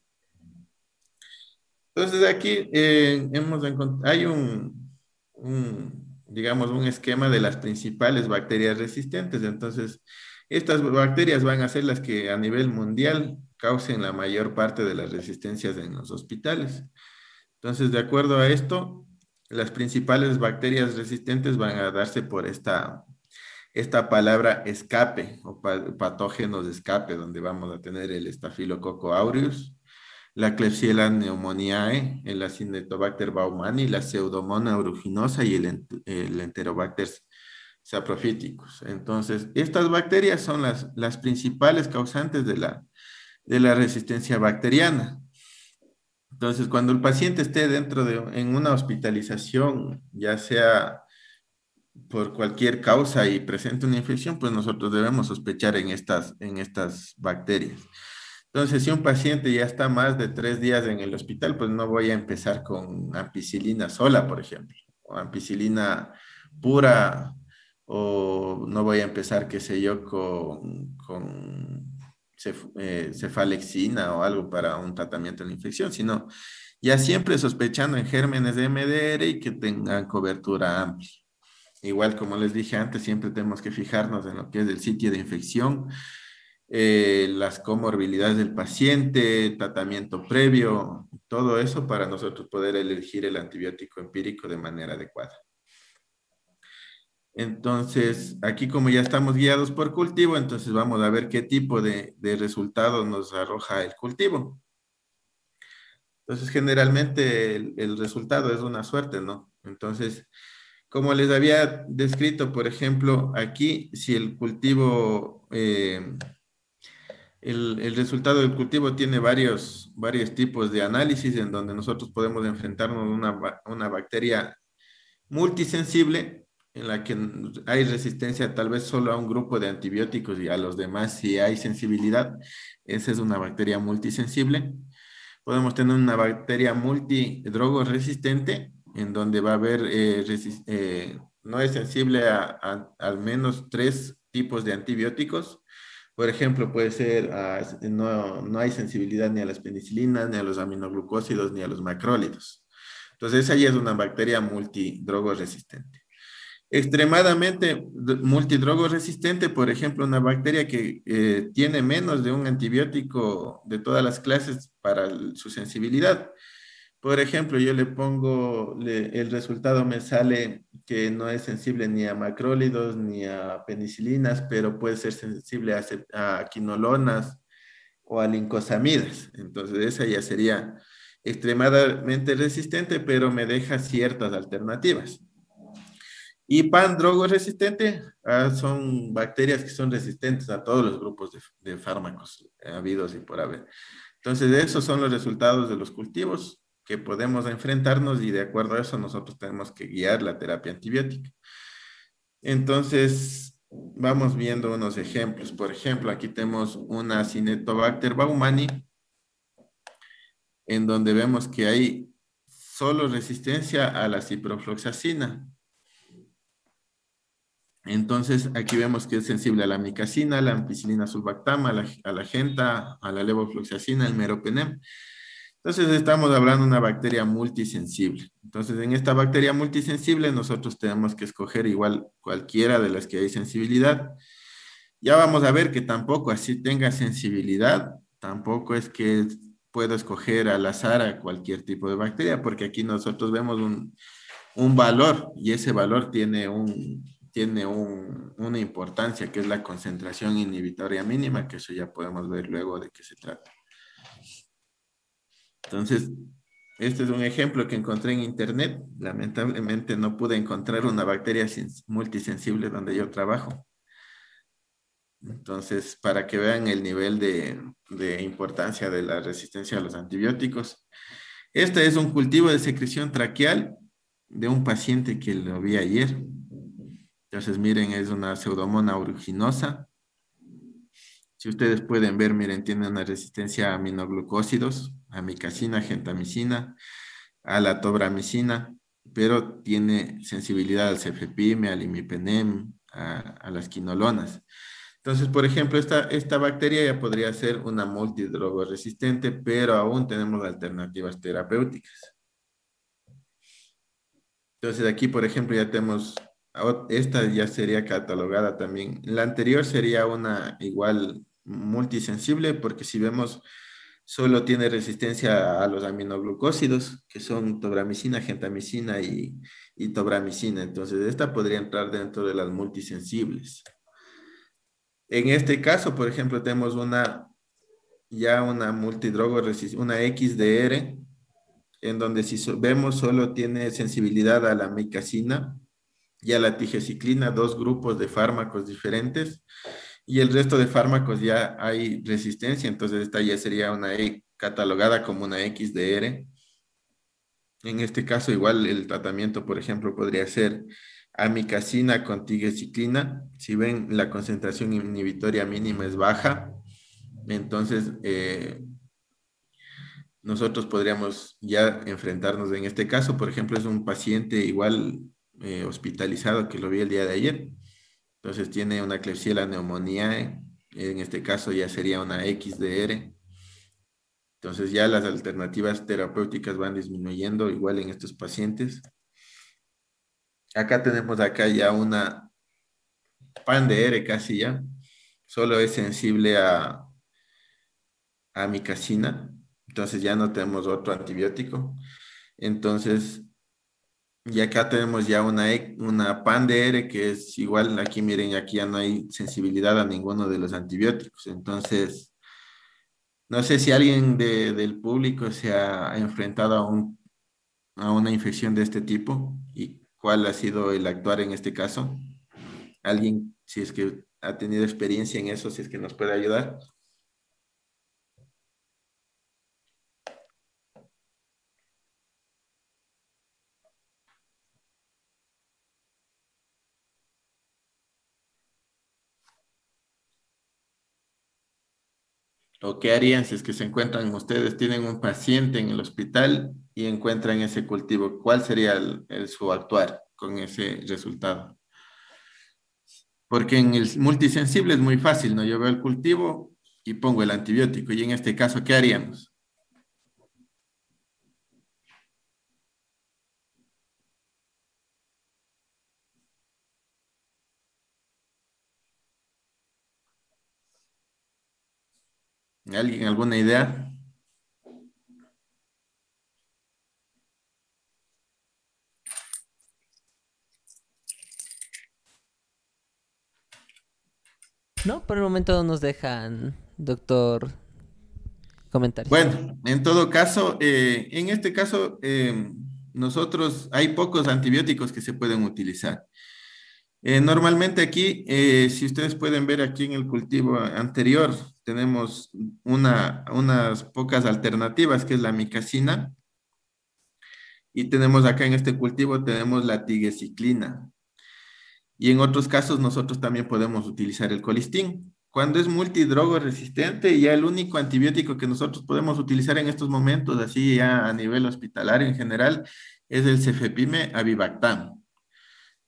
Entonces, aquí eh, hemos hay un, un, digamos, un esquema de las principales bacterias resistentes. Entonces, estas bacterias van a ser las que a nivel mundial causen la mayor parte de las resistencias en los hospitales. Entonces, de acuerdo a esto, las principales bacterias resistentes van a darse por esta, esta palabra escape o patógenos de escape, donde vamos a tener el estafilococo aureus, la Klebsiella pneumoniae, el Acinetobacter baumani, la Pseudomonas aeruginosa y el Enterobacter saprofíticos. Entonces, estas bacterias son las, las principales causantes de la, de la resistencia bacteriana. Entonces, cuando el paciente esté dentro de en una hospitalización, ya sea por cualquier causa y presente una infección, pues nosotros debemos sospechar en estas, en estas bacterias. Entonces, si un paciente ya está más de tres días en el hospital, pues no voy a empezar con ampicilina sola, por ejemplo, o ampicilina pura o no voy a empezar, qué sé yo, con, eh, cefalexina o algo para un tratamiento de la infección, sino ya siempre sospechando en gérmenes de MDR y que tengan cobertura amplia. Igual como les dije antes, siempre tenemos que fijarnos en lo que es el sitio de infección, eh, las comorbilidades del paciente, tratamiento previo, todo eso para nosotros poder elegir el antibiótico empírico de manera adecuada. Entonces, aquí como ya estamos guiados por cultivo, entonces vamos a ver qué tipo de, resultado nos arroja el cultivo. Entonces, generalmente el, resultado es una suerte, ¿no? Entonces, como les había descrito, por ejemplo, aquí, si el cultivo, eh, el, resultado del cultivo tiene varios, varios tipos de análisis en donde nosotros podemos enfrentarnos a una, una bacteria multisensible en la que hay resistencia tal vez solo a un grupo de antibióticos y a los demás si hay sensibilidad, esa es una bacteria multisensible. Podemos tener una bacteria multidrogo resistente en donde va a haber, eh, eh, no es sensible a, al menos tres tipos de antibióticos. Por ejemplo, puede ser, ah, no, no hay sensibilidad ni a las penicilinas, ni a los aminoglucósidos, ni a los macrólidos. Entonces, esa ya es una bacteria multidrogo resistente extremadamente multidrogo resistente, por ejemplo, una bacteria que eh, tiene menos de un antibiótico de todas las clases para su sensibilidad. Por ejemplo, yo le pongo, el resultado me sale que no es sensible ni a macrólidos ni a penicilinas, pero puede ser sensible a, a quinolonas o a lincosamidas. Entonces, esa ya sería extremadamente resistente, pero me deja ciertas alternativas. Y pan, drogo resistente, ah, son bacterias que son resistentes a todos los grupos de, fármacos habidos y por haber. Entonces, esos son los resultados de los cultivos que podemos enfrentarnos y de acuerdo a eso nosotros tenemos que guiar la terapia antibiótica. Entonces, vamos viendo unos ejemplos. Por ejemplo, aquí tenemos una Cinetobacter baumani, en donde vemos que hay solo resistencia a la ciprofloxacina, entonces, aquí vemos que es sensible a la micacina, la ampicilina sulbactama, a la, genta, a la levofloxacina, el meropenem. Entonces, estamos hablando de una bacteria multisensible. Entonces, en esta bacteria multisensible, nosotros tenemos que escoger igual cualquiera de las que hay sensibilidad. Ya vamos a ver que tampoco así tenga sensibilidad, tampoco es que puedo escoger al azar a cualquier tipo de bacteria, porque aquí nosotros vemos un valor y ese valor tiene un, tiene una importancia que es la concentración inhibitoria mínima, que eso ya podemos ver luego de qué se trata. Entonces, este es un ejemplo que encontré en internet. Lamentablemente no pude encontrar una bacteria multisensible donde yo trabajo. Entonces, para que vean el nivel de, de importancia de la resistencia a los antibióticos. Este es un cultivo de secreción traqueal de un paciente que lo vi ayer. Entonces, miren, es una pseudomona aeruginosa. Si ustedes pueden ver, miren, tiene una resistencia a aminoglucósidos, a micacina, gentamicina, a la tobramicina, pero tiene sensibilidad al cefepime, al imipenem, a, las quinolonas. Entonces, por ejemplo, esta, esta bacteria ya podría ser una multidrogo resistente, pero aún tenemos alternativas terapéuticas. Entonces, aquí, por ejemplo, ya tenemos esta ya sería catalogada también. La anterior sería una igual multisensible porque si vemos solo tiene resistencia a los aminoglucósidos que son tobramicina, gentamicina y, y tobramicina. Entonces esta podría entrar dentro de las multisensibles. En este caso, por ejemplo, tenemos una ya una multidrogo, una XDR, en donde si vemos solo tiene sensibilidad a la micacina, ya la tigeciclina, dos grupos de fármacos diferentes, y el resto de fármacos ya hay resistencia, entonces esta ya sería una E catalogada como una XDR. En este caso, igual el tratamiento, por ejemplo, podría ser amicacina con tigeciclina. Si ven, la concentración inhibitoria mínima es baja, entonces eh, nosotros podríamos ya enfrentarnos en este caso. Por ejemplo, es un paciente igual eh, hospitalizado que lo vi el día de ayer. Entonces tiene una Klebsiella neumonía. Eh, en este caso ya sería una XDR. Entonces ya las alternativas terapéuticas van disminuyendo igual en estos pacientes. Acá tenemos acá ya una pan de r casi ya, solo es sensible a, a micacina, entonces ya no tenemos otro antibiótico. Entonces, y acá tenemos ya una, e, una pan que es igual, aquí miren, aquí ya no hay sensibilidad a ninguno de los antibióticos. Entonces, no sé si alguien del público se ha enfrentado a, a una infección de este tipo y cuál ha sido el actuar en este caso. Alguien, si es que ha tenido experiencia en eso, si es que nos puede ayudar. ¿O qué harían si es que se encuentran ustedes, tienen un paciente en el hospital y encuentran ese cultivo? ¿Cuál sería el, su actuar con ese resultado? Porque en el multisensible es muy fácil, ¿no? Yo veo el cultivo y pongo el antibiótico. Y en este caso, ¿qué haríamos? ¿Alguien alguna idea? No, por el momento nos dejan, doctor, comentarios. Bueno, en todo caso, eh, en este caso, eh, nosotros hay pocos antibióticos que se pueden utilizar. Eh, normalmente aquí, si ustedes pueden ver aquí en el cultivo anterior, tenemos unas pocas alternativas, que es la micasina. Y tenemos acá en este cultivo, tenemos la tigeciclina. Y en otros casos nosotros también podemos utilizar el colistín. Cuando es multidrogo resistente, ya el único antibiótico que nosotros podemos utilizar en estos momentos, así ya a nivel hospitalario en general, es el cefepime avibactam.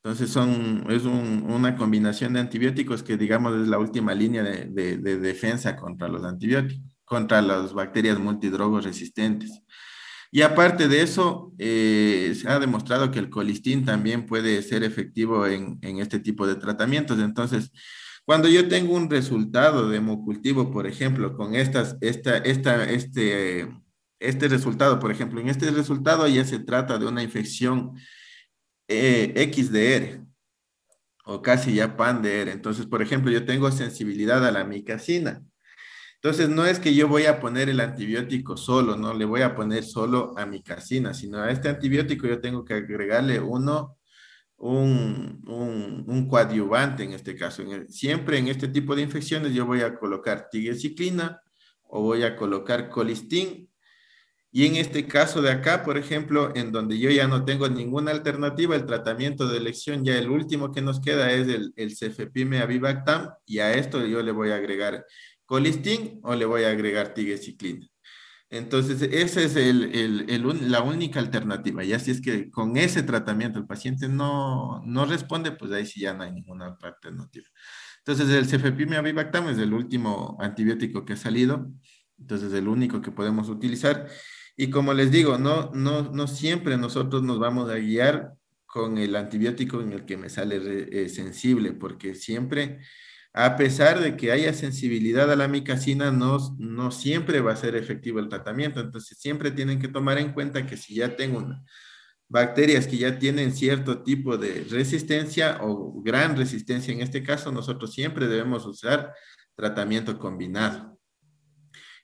Entonces son, es una combinación de antibióticos que digamos es la última línea de, defensa contra los antibióticos, contra las bacterias multidrogos resistentes. Y aparte de eso, eh, se ha demostrado que el colistín también puede ser efectivo en, este tipo de tratamientos. Entonces, cuando yo tengo un resultado de hemocultivo, por ejemplo, con estas, esta, esta, este, este resultado, por ejemplo, en este resultado ya se trata de una infección eh, XDR o casi ya pan de R. Entonces, por ejemplo, yo tengo sensibilidad a la micasina. Entonces, no es que yo voy a poner el antibiótico solo, no le voy a poner solo a micasina, sino a este antibiótico yo tengo que agregarle uno, un, un, coadyuvante en este caso. siempre en este tipo de infecciones yo voy a colocar tigeciclina o voy a colocar colistín y en este caso de acá, por ejemplo, en donde yo ya no tengo ninguna alternativa, el tratamiento de elección, ya el último que nos queda es el, el cefepime avibactam y a esto yo le voy a agregar colistin o le voy a agregar tigeciclina. Entonces, esa es el, el, la única alternativa. Y así es que con ese tratamiento el paciente no, no responde, pues ahí sí ya no hay ninguna alternativa. Entonces, el cefepime avibactam es el último antibiótico que ha salido. Entonces, el único que podemos utilizar. Y como les digo, no, no, no siempre nosotros nos vamos a guiar con el antibiótico en el que me sale eh, sensible, porque siempre, a pesar de que haya sensibilidad a la micacina, no, no siempre va a ser efectivo el tratamiento. Entonces, siempre tienen que tomar en cuenta que si ya tengo bacterias que ya tienen cierto tipo de resistencia o gran resistencia en este caso, nosotros siempre debemos usar tratamiento combinado.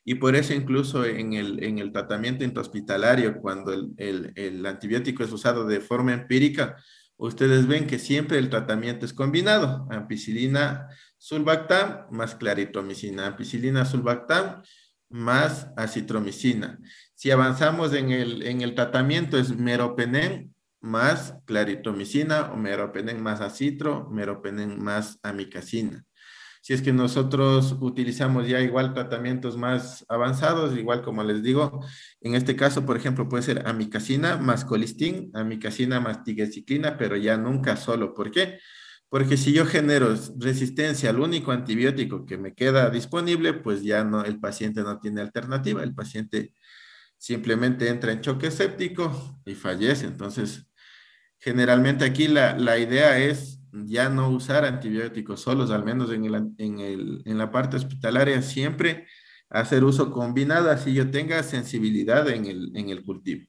Y por eso incluso en el, tratamiento intrahospitalario, cuando el, antibiótico es usado de forma empírica, ustedes ven que siempre el tratamiento es combinado, ampicilina sulbactam más claritomicina, ampicilina sulbactam más acitromicina. Si avanzamos en el, tratamiento es meropenem más claritomicina, o meropenem más acitro, meropenem más amicacina. Si es que nosotros utilizamos ya igual tratamientos más avanzados, igual como les digo, en este caso, por ejemplo, puede ser amicacina más colistín, amicacina más tigreciclina, pero ya nunca solo. ¿Por qué? Porque si yo genero resistencia al único antibiótico que me queda disponible, pues ya no, el paciente no tiene alternativa, el paciente simplemente entra en choque séptico y fallece. Entonces, generalmente aquí la, la idea es ya no usar antibióticos solos, al menos en, la parte hospitalaria, siempre hacer uso combinado, así yo tenga sensibilidad en el, cultivo.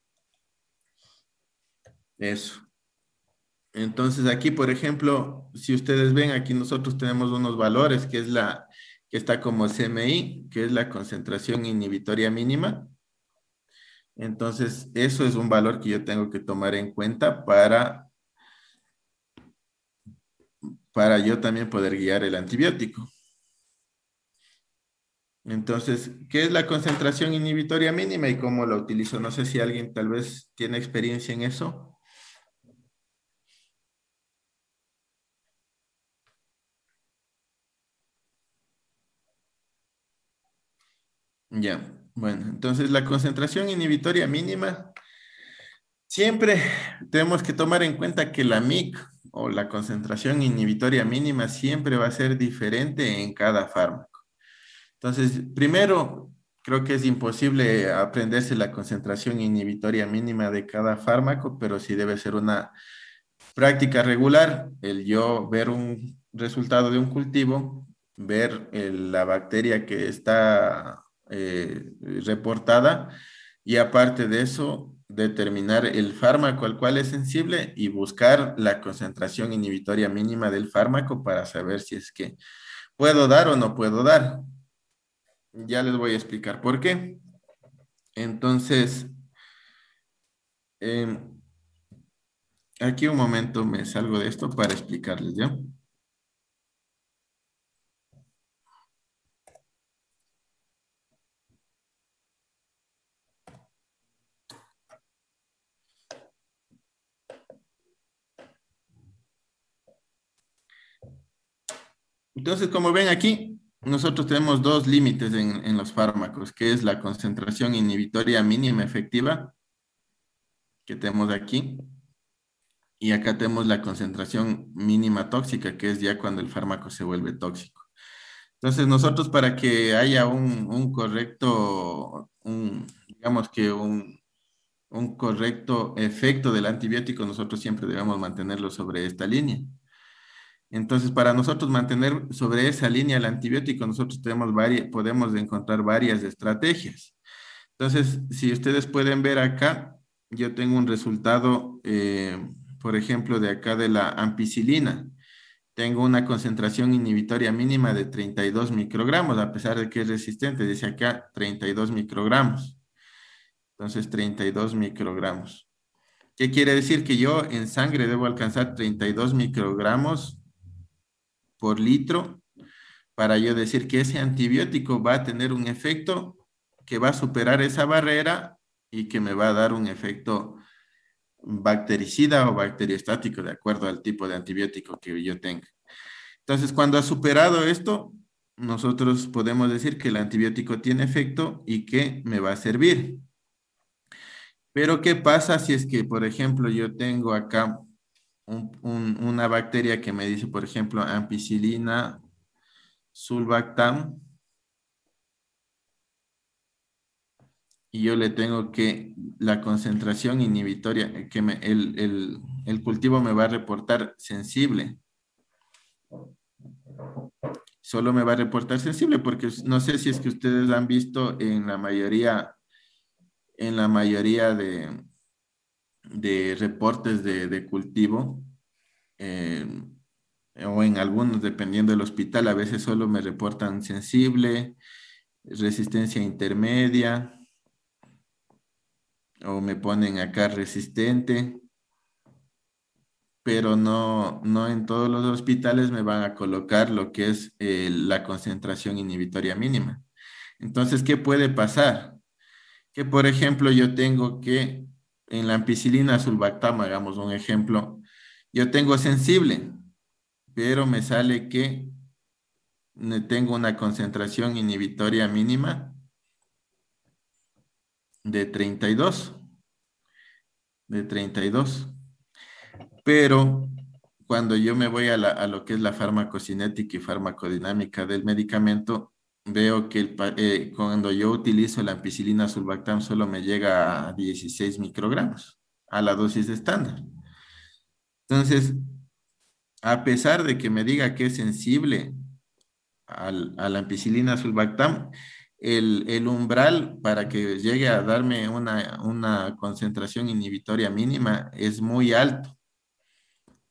Eso. Entonces aquí, por ejemplo, si ustedes ven, aquí nosotros tenemos unos valores que es la, que está como CMI, que es la concentración inhibitoria mínima. Entonces, eso es un valor que yo tengo que tomar en cuenta para para yo también poder guiar el antibiótico. Entonces, ¿qué es la concentración inhibitoria mínima y cómo la utilizo? No sé si alguien tal vez tiene experiencia en eso. Ya, bueno, entonces la concentración inhibitoria mínima, siempre tenemos que tomar en cuenta que la MIC o la concentración inhibitoria mínima siempre va a ser diferente en cada fármaco. Entonces, primero, creo que es imposible aprenderse la concentración inhibitoria mínima de cada fármaco, pero sí debe ser una práctica regular el yo ver un resultado de un cultivo, ver la bacteria que está eh, reportada y aparte de eso, determinar el fármaco al cual es sensible y buscar la concentración inhibitoria mínima del fármaco para saber si es que puedo dar o no puedo dar. Ya les voy a explicar por qué. Entonces, em, aquí un momento me salgo de esto para explicarles, ¿ya? Entonces, como ven aquí, nosotros tenemos dos límites en, los fármacos, que es la concentración inhibitoria mínima efectiva, que tenemos aquí, y acá tenemos la concentración mínima tóxica, que es ya cuando el fármaco se vuelve tóxico. Entonces, nosotros para que haya un, correcto, digamos que un correcto efecto del antibiótico, nosotros siempre debemos mantenerlo sobre esta línea. Entonces, para nosotros mantener sobre esa línea el antibiótico, nosotros tenemos podemos encontrar varias estrategias. Entonces, si ustedes pueden ver acá, yo tengo un resultado, eh, por ejemplo, de acá de la ampicilina. Tengo una concentración inhibitoria mínima de 32 microgramos, a pesar de que es resistente, dice acá 32 microgramos. Entonces, 32 microgramos. ¿Qué quiere decir? Que yo en sangre debo alcanzar 32 microgramos por litro para yo decir que ese antibiótico va a tener un efecto que va a superar esa barrera y que me va a dar un efecto bactericida o bacteriostático de acuerdo al tipo de antibiótico que yo tenga. Entonces, cuando ha superado esto, nosotros podemos decir que el antibiótico tiene efecto y que me va a servir. Pero, ¿qué pasa si es que, por ejemplo, yo tengo acá una bacteria que me dice, por ejemplo, ampicilina sulbactam, y yo le tengo que la concentración inhibitoria, que el, el, cultivo me va a reportar sensible. Solo me va a reportar sensible porque no sé si es que ustedes han visto en la mayoría, en la mayoría de, de reportes de, cultivo eh, o en algunos, dependiendo del hospital, a veces solo me reportan sensible, resistencia intermedia o me ponen acá resistente, pero no, no en todos los hospitales me van a colocar lo que es eh, la concentración inhibitoria mínima. Entonces, ¿qué puede pasar? Que, por ejemplo, yo tengo que en la ampicilina sulbactam, hagamos un ejemplo, yo tengo sensible, pero me sale que tengo una concentración inhibitoria mínima de 32, de 32. Pero cuando yo me voy a lo que es la farmacocinética y farmacodinámica del medicamento, veo que eh, cuando yo utilizo la ampicilina sulbactam solo me llega a 16 microgramos a la dosis estándar. Entonces, a pesar de que me diga que es sensible a la ampicilina sulbactam, el, umbral para que llegue a darme una, una concentración inhibitoria mínima es muy alto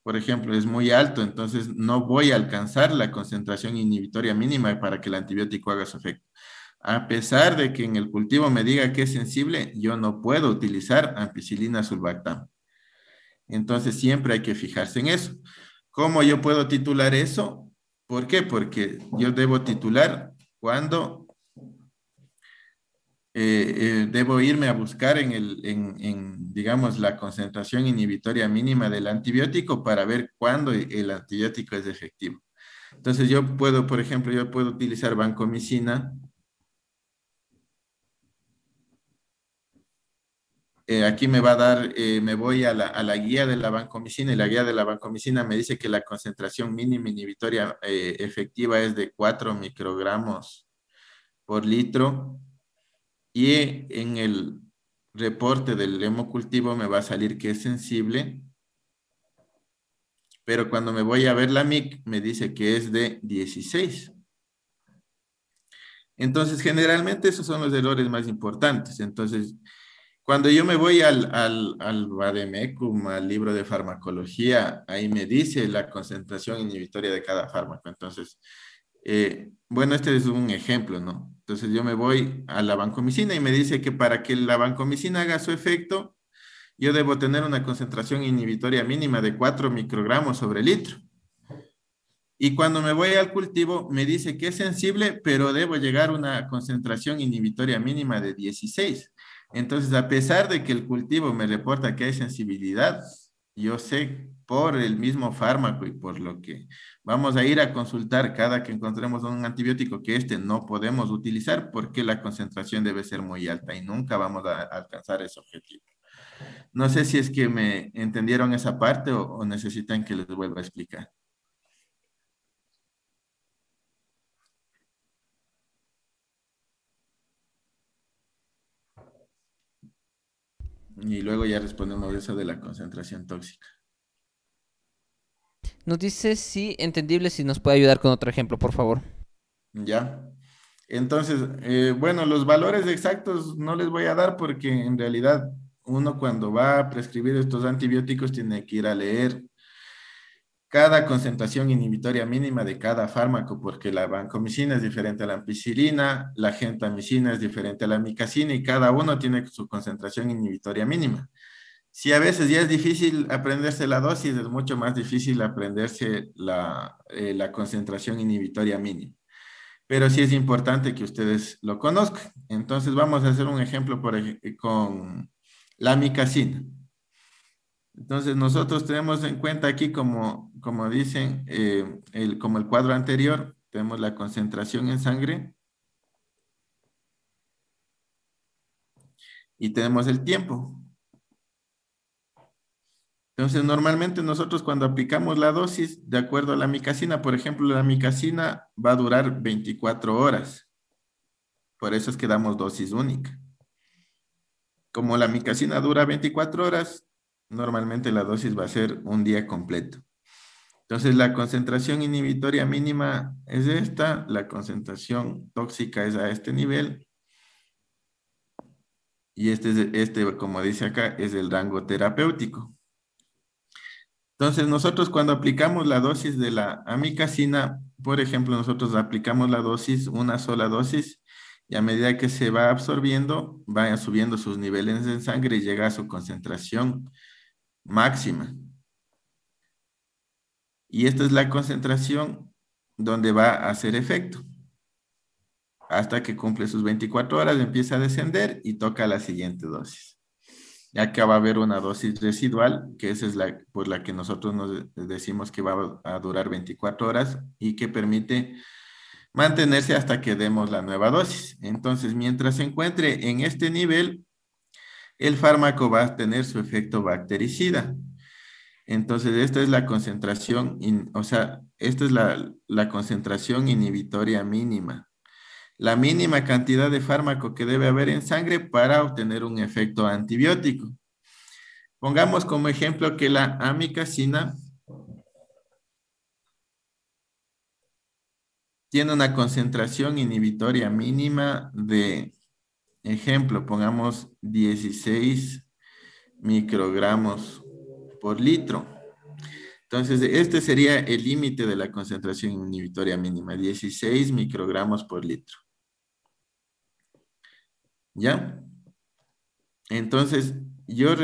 por ejemplo, es muy alto, entonces no voy a alcanzar la concentración inhibitoria mínima para que el antibiótico haga su efecto. A pesar de que en el cultivo me diga que es sensible, yo no puedo utilizar ampicilina sulbactam. Entonces siempre hay que fijarse en eso. ¿Cómo yo puedo titular eso? ¿Por qué? Porque yo debo titular cuando eh, eh, debo irme a buscar en, el, digamos, la concentración inhibitoria mínima del antibiótico para ver cuándo e, el antibiótico es efectivo. Entonces yo puedo, por ejemplo, yo puedo utilizar vancomicina. Eh, aquí me va a dar, me voy a la, a la, guía de la vancomicina y la guía de la vancomicina me dice que la concentración mínima inhibitoria efectiva es de 4 microgramos por litro y en el reporte del hemocultivo me va a salir que es sensible, pero cuando me voy a ver la MIC me dice que es de 16. Entonces, generalmente esos son los errores más importantes. Entonces, cuando yo me voy al, al, al Bademecum, al libro de farmacología, ahí me dice la concentración inhibitoria de cada fármaco. Entonces, eh, bueno, este es un ejemplo, ¿no? Entonces yo me voy a la bancomicina y me dice que para que la bancomicina haga su efecto, yo debo tener una concentración inhibitoria mínima de 4 microgramos sobre litro. Y cuando me voy al cultivo, me dice que es sensible, pero debo llegar a una concentración inhibitoria mínima de 16. Entonces, a pesar de que el cultivo me reporta que hay sensibilidad, yo sé por el mismo fármaco y por lo que vamos a ir a consultar cada que encontremos un antibiótico que este no podemos utilizar porque la concentración debe ser muy alta y nunca vamos a alcanzar ese objetivo. No sé si es que me entendieron esa parte o, necesitan que les vuelva a explicar. Y luego ya respondemos eso de la concentración tóxica. Nos dice si entendible, si nos puede ayudar con otro ejemplo, por favor. Ya. Entonces, eh, bueno, los valores exactos no les voy a dar porque en realidad uno cuando va a prescribir estos antibióticos tiene que ir a leer cada concentración inhibitoria mínima de cada fármaco, porque la vancomicina es diferente a la ampicilina, la gentamicina es diferente a la micacina y cada uno tiene su concentración inhibitoria mínima. Si a veces ya es difícil aprenderse la dosis, es mucho más difícil aprenderse la, eh, la concentración inhibitoria mínima. Pero sí es importante que ustedes lo conozcan. Entonces vamos a hacer un ejemplo eh, con la micasina. Entonces nosotros tenemos en cuenta aquí, como, dicen, eh, como el cuadro anterior, tenemos la concentración en sangre y tenemos el tiempo. Entonces, normalmente nosotros cuando aplicamos la dosis, de acuerdo a la micasina, por ejemplo, la micasina va a durar 24 horas. Por eso es que damos dosis única. Como la micasina dura 24 horas, normalmente la dosis va a ser un día completo. Entonces, la concentración inhibitoria mínima es esta, la concentración tóxica es a este nivel. Y este, este como dice acá, es el rango terapéutico. Entonces, nosotros cuando aplicamos la dosis de la amicacina, por ejemplo, nosotros aplicamos la dosis, una sola dosis, y a medida que se va absorbiendo, vayan subiendo sus niveles en sangre y llega a su concentración máxima. Y esta es la concentración donde va a hacer efecto. Hasta que cumple sus 24 horas, empieza a descender y toca la siguiente dosis acá va a haber una dosis residual, que esa es la por pues, la que nosotros nos decimos que va a durar 24 horas y que permite mantenerse hasta que demos la nueva dosis. Entonces, mientras se encuentre en este nivel, el fármaco va a tener su efecto bactericida. Entonces, esta es la concentración, o sea, esta es la concentración inhibitoria mínima la mínima cantidad de fármaco que debe haber en sangre para obtener un efecto antibiótico. Pongamos como ejemplo que la amicacina tiene una concentración inhibitoria mínima de, ejemplo, pongamos 16 microgramos por litro. Entonces, este sería el límite de la concentración inhibitoria mínima, 16 microgramos por litro. ¿Ya? Entonces, yo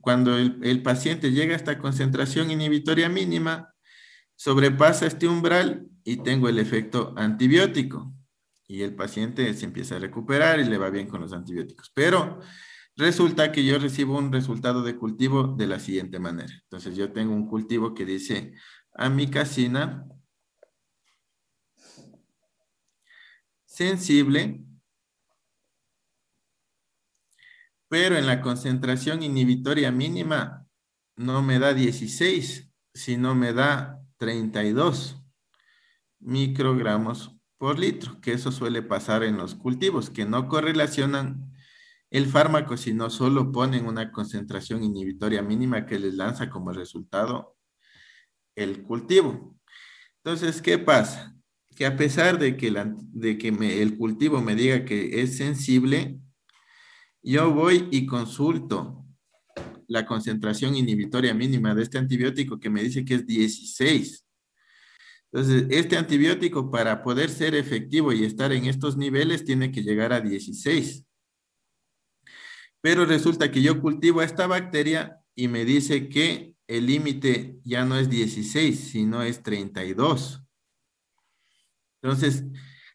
cuando el, el, paciente llega a esta concentración inhibitoria mínima, sobrepasa este umbral y tengo el efecto antibiótico. Y el paciente se empieza a recuperar y le va bien con los antibióticos. Pero resulta que yo recibo un resultado de cultivo de la siguiente manera. Entonces yo tengo un cultivo que dice amicacina sensible pero en la concentración inhibitoria mínima no me da 16, sino me da 32 microgramos por litro, que eso suele pasar en los cultivos, que no correlacionan el fármaco, sino solo ponen una concentración inhibitoria mínima que les lanza como resultado el cultivo. Entonces, ¿qué pasa? Que a pesar de que, el cultivo me diga que es sensible, yo voy y consulto la concentración inhibitoria mínima de este antibiótico que me dice que es 16. Entonces, este antibiótico para poder ser efectivo y estar en estos niveles tiene que llegar a 16. Pero resulta que yo cultivo a esta bacteria y me dice que el límite ya no es 16, sino es 32. Entonces,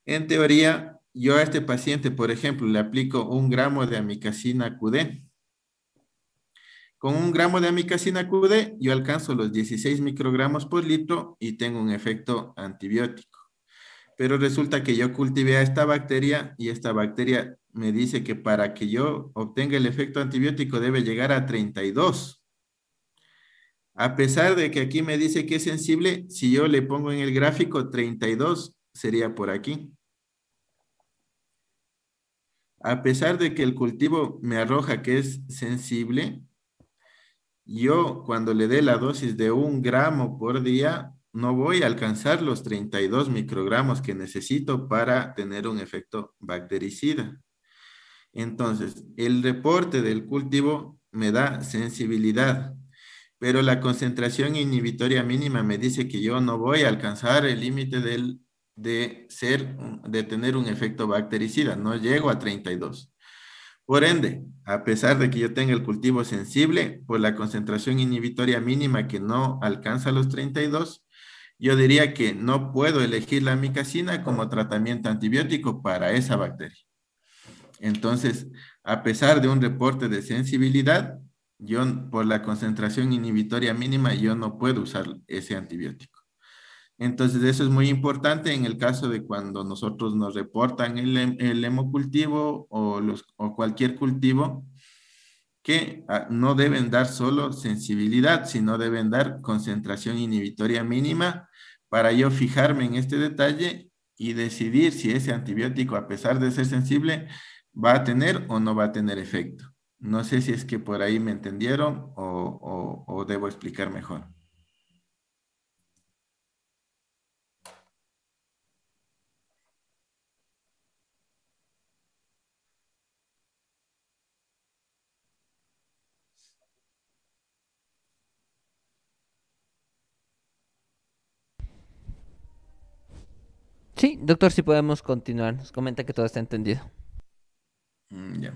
en teoría, yo a este paciente, por ejemplo, le aplico un gramo de amicacina QD. Con un gramo de amicacina QD, yo alcanzo los 16 microgramos por litro y tengo un efecto antibiótico. Pero resulta que yo cultivé a esta bacteria y esta bacteria me dice que para que yo obtenga el efecto antibiótico debe llegar a 32. A pesar de que aquí me dice que es sensible, si yo le pongo en el gráfico 32, sería por aquí a pesar de que el cultivo me arroja que es sensible, yo cuando le dé la dosis de un gramo por día, no voy a alcanzar los 32 microgramos que necesito para tener un efecto bactericida. Entonces, el reporte del cultivo me da sensibilidad, pero la concentración inhibitoria mínima me dice que yo no voy a alcanzar el límite del de, ser, de tener un efecto bactericida, no llego a 32. Por ende, a pesar de que yo tenga el cultivo sensible, por la concentración inhibitoria mínima que no alcanza los 32, yo diría que no puedo elegir la micacina como tratamiento antibiótico para esa bacteria. Entonces, a pesar de un reporte de sensibilidad, yo por la concentración inhibitoria mínima, yo no puedo usar ese antibiótico. Entonces, eso es muy importante en el caso de cuando nosotros nos reportan el, el hemocultivo o, cualquier cultivo, que ah, no deben dar solo sensibilidad, sino deben dar concentración inhibitoria mínima para yo fijarme en este detalle y decidir si ese antibiótico, a pesar de ser sensible, va a tener o no va a tener efecto. No sé si es que por ahí me entendieron o debo explicar mejor. Sí, doctor, si podemos continuar. Nos comenta que todo está entendido. Mm, ya.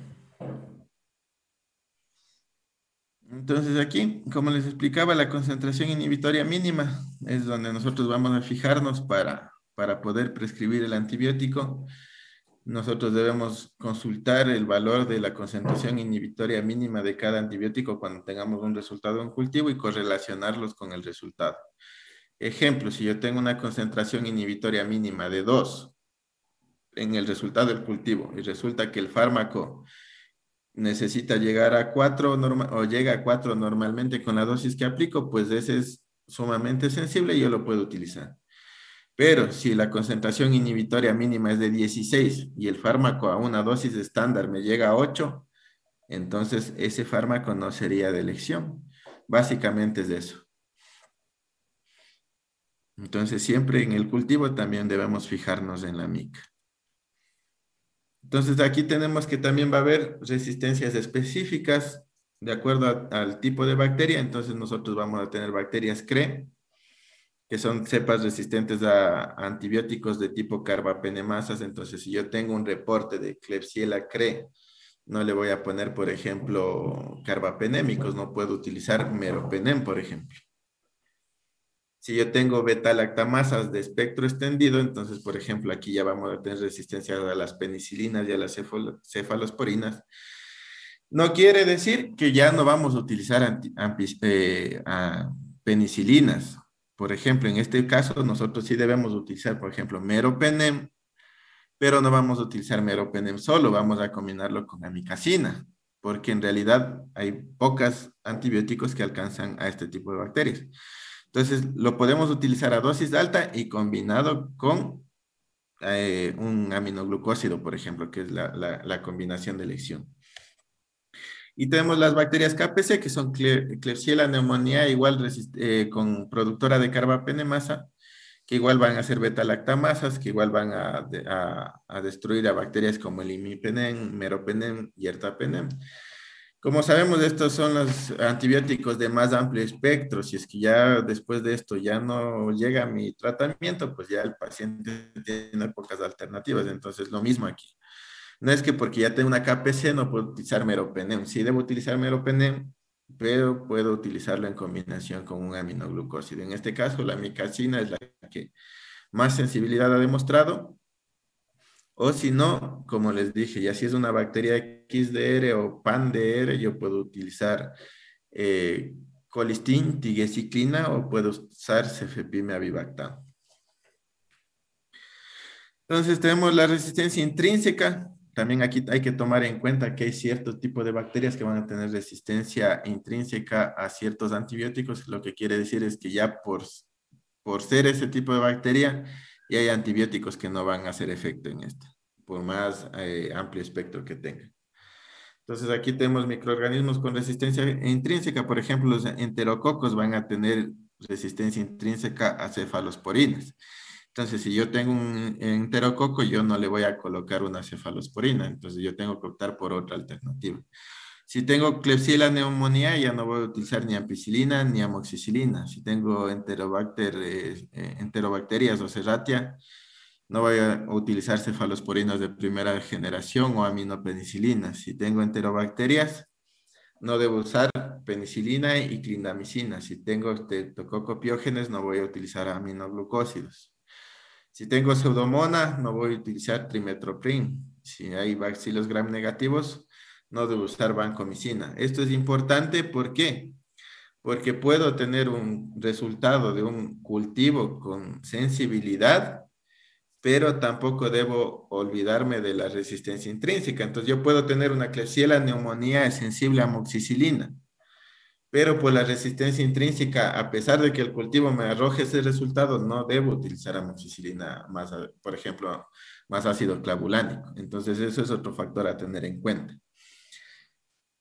Entonces aquí, como les explicaba, la concentración inhibitoria mínima es donde nosotros vamos a fijarnos para, para poder prescribir el antibiótico. Nosotros debemos consultar el valor de la concentración inhibitoria mínima de cada antibiótico cuando tengamos un resultado en cultivo y correlacionarlos con el resultado. Ejemplo, si yo tengo una concentración inhibitoria mínima de 2 en el resultado del cultivo y resulta que el fármaco necesita llegar a 4 o llega a 4 normalmente con la dosis que aplico, pues ese es sumamente sensible y yo lo puedo utilizar. Pero si la concentración inhibitoria mínima es de 16 y el fármaco a una dosis estándar me llega a 8, entonces ese fármaco no sería de elección. Básicamente es eso. Entonces, siempre en el cultivo también debemos fijarnos en la mica. Entonces, aquí tenemos que también va a haber resistencias específicas de acuerdo al tipo de bacteria. Entonces, nosotros vamos a tener bacterias CRE, que son cepas resistentes a antibióticos de tipo carbapenemasas. Entonces, si yo tengo un reporte de Klebsiella CRE, no le voy a poner, por ejemplo, carbapenémicos. No puedo utilizar meropenem, por ejemplo. Si yo tengo beta-lactamasas de espectro extendido, entonces, por ejemplo, aquí ya vamos a tener resistencia a las penicilinas y a las cefalosporinas. No quiere decir que ya no vamos a utilizar eh, penicilinas. Por ejemplo, en este caso, nosotros sí debemos utilizar, por ejemplo, meropenem, pero no vamos a utilizar meropenem solo, vamos a combinarlo con amicacina, porque en realidad hay pocos antibióticos que alcanzan a este tipo de bacterias. Entonces, lo podemos utilizar a dosis alta y combinado con eh, un aminoglucósido, por ejemplo, que es la, combinación de elección. Y tenemos las bacterias KPC, que son Klebsiella igual eh, con productora de carbapenemasa, que igual van a ser beta-lactamasas, que igual van a, a, destruir a bacterias como el imipenem, meropenem y ertapenem. Como sabemos, estos son los antibióticos de más amplio espectro. Si es que ya después de esto ya no llega mi tratamiento, pues ya el paciente tiene pocas alternativas. Entonces, lo mismo aquí. No es que porque ya tengo una KPC no puedo utilizar meropenem. Sí debo utilizar meropenem, pero puedo utilizarlo en combinación con un aminoglucósido. En este caso, la micacina es la que más sensibilidad ha demostrado o si no, como les dije, ya si es una bacteria XDR o PAN-DR, yo puedo utilizar eh, colistin, tigeciclina o puedo usar cefepime avibactam. Entonces tenemos la resistencia intrínseca. También aquí hay que tomar en cuenta que hay cierto tipo de bacterias que van a tener resistencia intrínseca a ciertos antibióticos, lo que quiere decir es que ya por, por ser ese tipo de bacteria, ya hay antibióticos que no van a hacer efecto en esto por más eh, amplio espectro que tenga. Entonces aquí tenemos microorganismos con resistencia intrínseca, por ejemplo, los enterococos van a tener resistencia intrínseca a cefalosporinas. Entonces, si yo tengo un enterococo, yo no le voy a colocar una cefalosporina, entonces yo tengo que optar por otra alternativa. Si tengo Klebsiella neumonía, ya no voy a utilizar ni ampicilina ni amoxicilina. Si tengo enterobacter, eh, eh, enterobacterias o serratia, no voy a utilizar cefalosporinas de primera generación o aminopenicilina. Si tengo enterobacterias, no debo usar penicilina y clindamicina. Si tengo streptococopiógenes, no voy a utilizar aminoglucósidos. Si tengo pseudomona, no voy a utilizar trimetoprim. Si hay bacilos gram negativos, no debo usar vancomicina. Esto es importante, ¿por qué? Porque puedo tener un resultado de un cultivo con sensibilidad pero tampoco debo olvidarme de la resistencia intrínseca. Entonces yo puedo tener una la neumonía sensible a moxicilina, pero por la resistencia intrínseca, a pesar de que el cultivo me arroje ese resultado, no debo utilizar amoxicilina más, por ejemplo, más ácido clavulánico. Entonces eso es otro factor a tener en cuenta.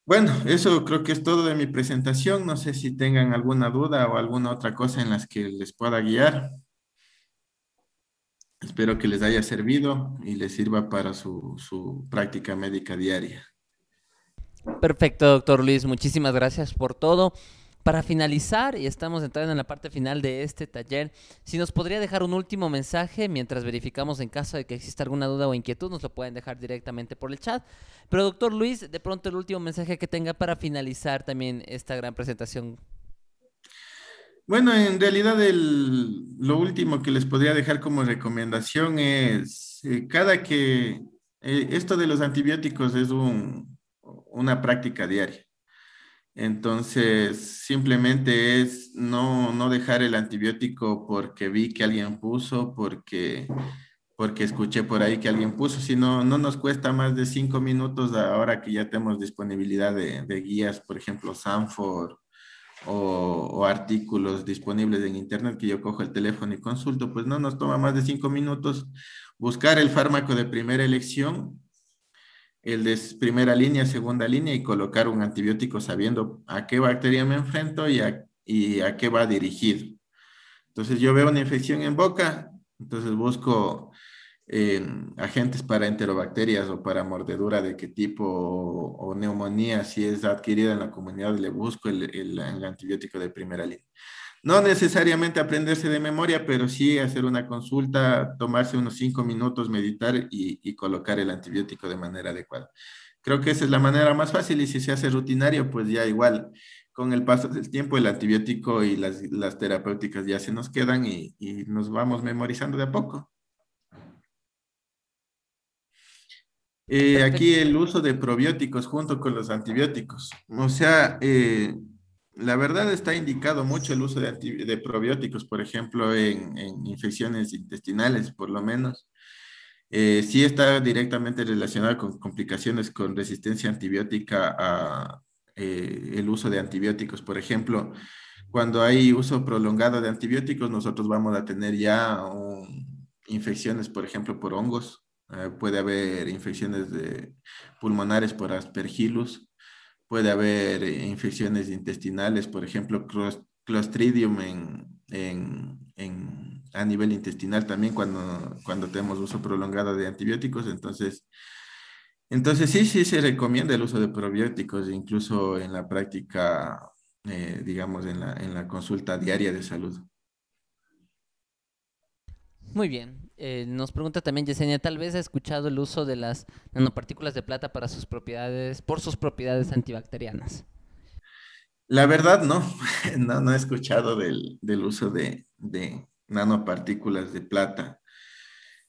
Bueno, eso creo que es todo de mi presentación. No sé si tengan alguna duda o alguna otra cosa en las que les pueda guiar. Espero que les haya servido y les sirva para su, práctica médica diaria. Perfecto, doctor Luis. Muchísimas gracias por todo. Para finalizar, y estamos entrando en la parte final de este taller, si nos podría dejar un último mensaje mientras verificamos en caso de que exista alguna duda o inquietud, nos lo pueden dejar directamente por el chat. Pero doctor Luis, de pronto el último mensaje que tenga para finalizar también esta gran presentación bueno, en realidad lo último que les podría dejar como recomendación es eh, cada que eh, esto de los antibióticos es una práctica diaria. Entonces, simplemente es no, no dejar el antibiótico porque vi que alguien puso, porque, porque escuché por ahí que alguien puso, sino no nos cuesta más de cinco minutos ahora que ya tenemos disponibilidad de, de guías, por ejemplo, Sanford o, artículos disponibles en Internet que yo cojo el teléfono y consulto, pues no nos toma más de cinco minutos buscar el fármaco de primera elección, el de primera línea, segunda línea y colocar un antibiótico sabiendo a qué bacteria me enfrento y a, y a qué va dirigido. Entonces yo veo una infección en boca, entonces busco agentes para enterobacterias o para mordedura de qué tipo o, neumonía, si es adquirida en la comunidad, le busco el, el, antibiótico de primera línea. No necesariamente aprenderse de memoria, pero sí hacer una consulta, tomarse unos cinco minutos, meditar y, y colocar el antibiótico de manera adecuada. Creo que esa es la manera más fácil y si se hace rutinario, pues ya igual con el paso del tiempo el antibiótico y las, las terapéuticas ya se nos quedan y, y nos vamos memorizando de a poco. Eh, aquí el uso de probióticos junto con los antibióticos. O sea, eh, la verdad está indicado mucho el uso de, probióticos, por ejemplo, en, infecciones intestinales, por lo menos. Eh, sí está directamente relacionado con complicaciones con resistencia antibiótica a el uso de antibióticos. Por ejemplo, cuando hay uso prolongado de antibióticos, nosotros vamos a tener ya infecciones, por ejemplo, por hongos eh, puede haber infecciones de pulmonares por aspergillus, puede haber eh, infecciones intestinales, por ejemplo, clostridium a nivel intestinal también cuando, tenemos uso prolongado de antibióticos. Entonces, entonces sí, sí se recomienda el uso de probióticos, incluso en la práctica, eh, digamos, en la, en la consulta diaria de salud. Muy bien, eh, nos pregunta también Yesenia, tal vez ha escuchado el uso de las nanopartículas de plata para sus propiedades, por sus propiedades antibacterianas. La verdad, no, no, he escuchado del, uso de, nanopartículas de plata.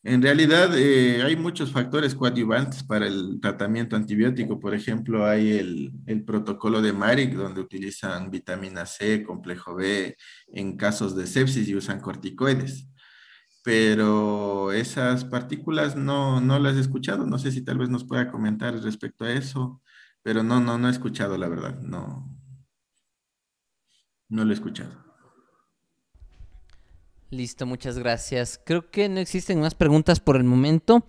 En realidad, eh, hay muchos factores coadyuvantes para el tratamiento antibiótico. Por ejemplo, hay el, el protocolo de MARIC, donde utilizan vitamina C, complejo B en casos de sepsis y usan corticoides pero esas partículas no, no las he escuchado. No sé si tal vez nos pueda comentar respecto a eso, pero no, no, no he escuchado, la verdad, no. No lo he escuchado. Listo, muchas gracias. Creo que no existen más preguntas por el momento.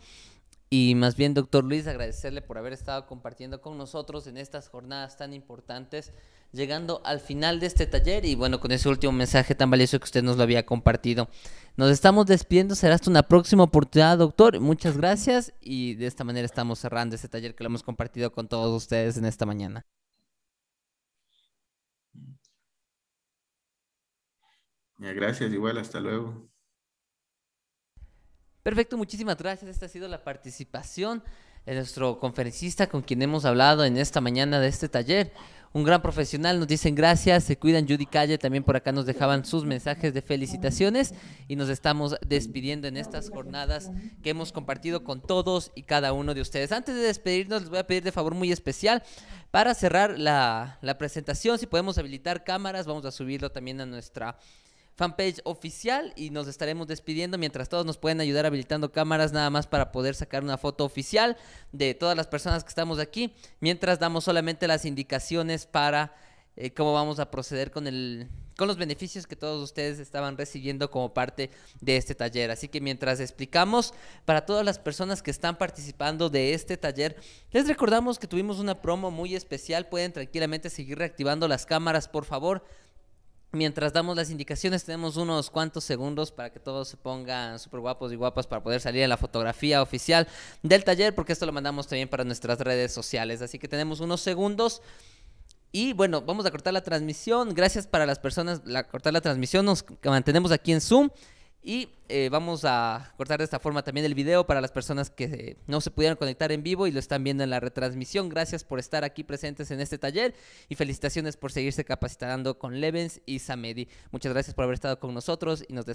Y más bien, doctor Luis, agradecerle por haber estado compartiendo con nosotros en estas jornadas tan importantes llegando al final de este taller y bueno, con ese último mensaje tan valioso que usted nos lo había compartido. Nos estamos despidiendo, será hasta una próxima oportunidad, doctor. Muchas gracias y de esta manera estamos cerrando este taller que lo hemos compartido con todos ustedes en esta mañana. Gracias, igual, hasta luego. Perfecto, muchísimas gracias. Esta ha sido la participación de nuestro conferencista con quien hemos hablado en esta mañana de este taller un gran profesional. Nos dicen gracias, se cuidan. Judy Calle también por acá nos dejaban sus mensajes de felicitaciones y nos estamos despidiendo en estas jornadas que hemos compartido con todos y cada uno de ustedes. Antes de despedirnos, les voy a pedir de favor muy especial para cerrar la, la presentación. Si podemos habilitar cámaras, vamos a subirlo también a nuestra fanpage oficial y nos estaremos despidiendo. Mientras todos nos pueden ayudar habilitando cámaras nada más para poder sacar una foto oficial de todas las personas que estamos aquí. Mientras damos solamente las indicaciones para eh, cómo vamos a proceder con el con los beneficios que todos ustedes estaban recibiendo como parte de este taller. Así que mientras explicamos para todas las personas que están participando de este taller, les recordamos que tuvimos una promo muy especial. Pueden tranquilamente seguir reactivando las cámaras, por favor. Mientras damos las indicaciones, tenemos unos cuantos segundos para que todos se pongan súper guapos y guapas para poder salir en la fotografía oficial del taller, porque esto lo mandamos también para nuestras redes sociales. Así que tenemos unos segundos. Y bueno, vamos a cortar la transmisión. Gracias para las personas. La, cortar la transmisión. Nos mantenemos aquí en Zoom. Y eh, vamos a cortar de esta forma también el video para las personas que eh, no se pudieron conectar en vivo y lo están viendo en la retransmisión. Gracias por estar aquí presentes en este taller y felicitaciones por seguirse capacitando con Levens y Samedi. Muchas gracias por haber estado con nosotros y nos despedimos.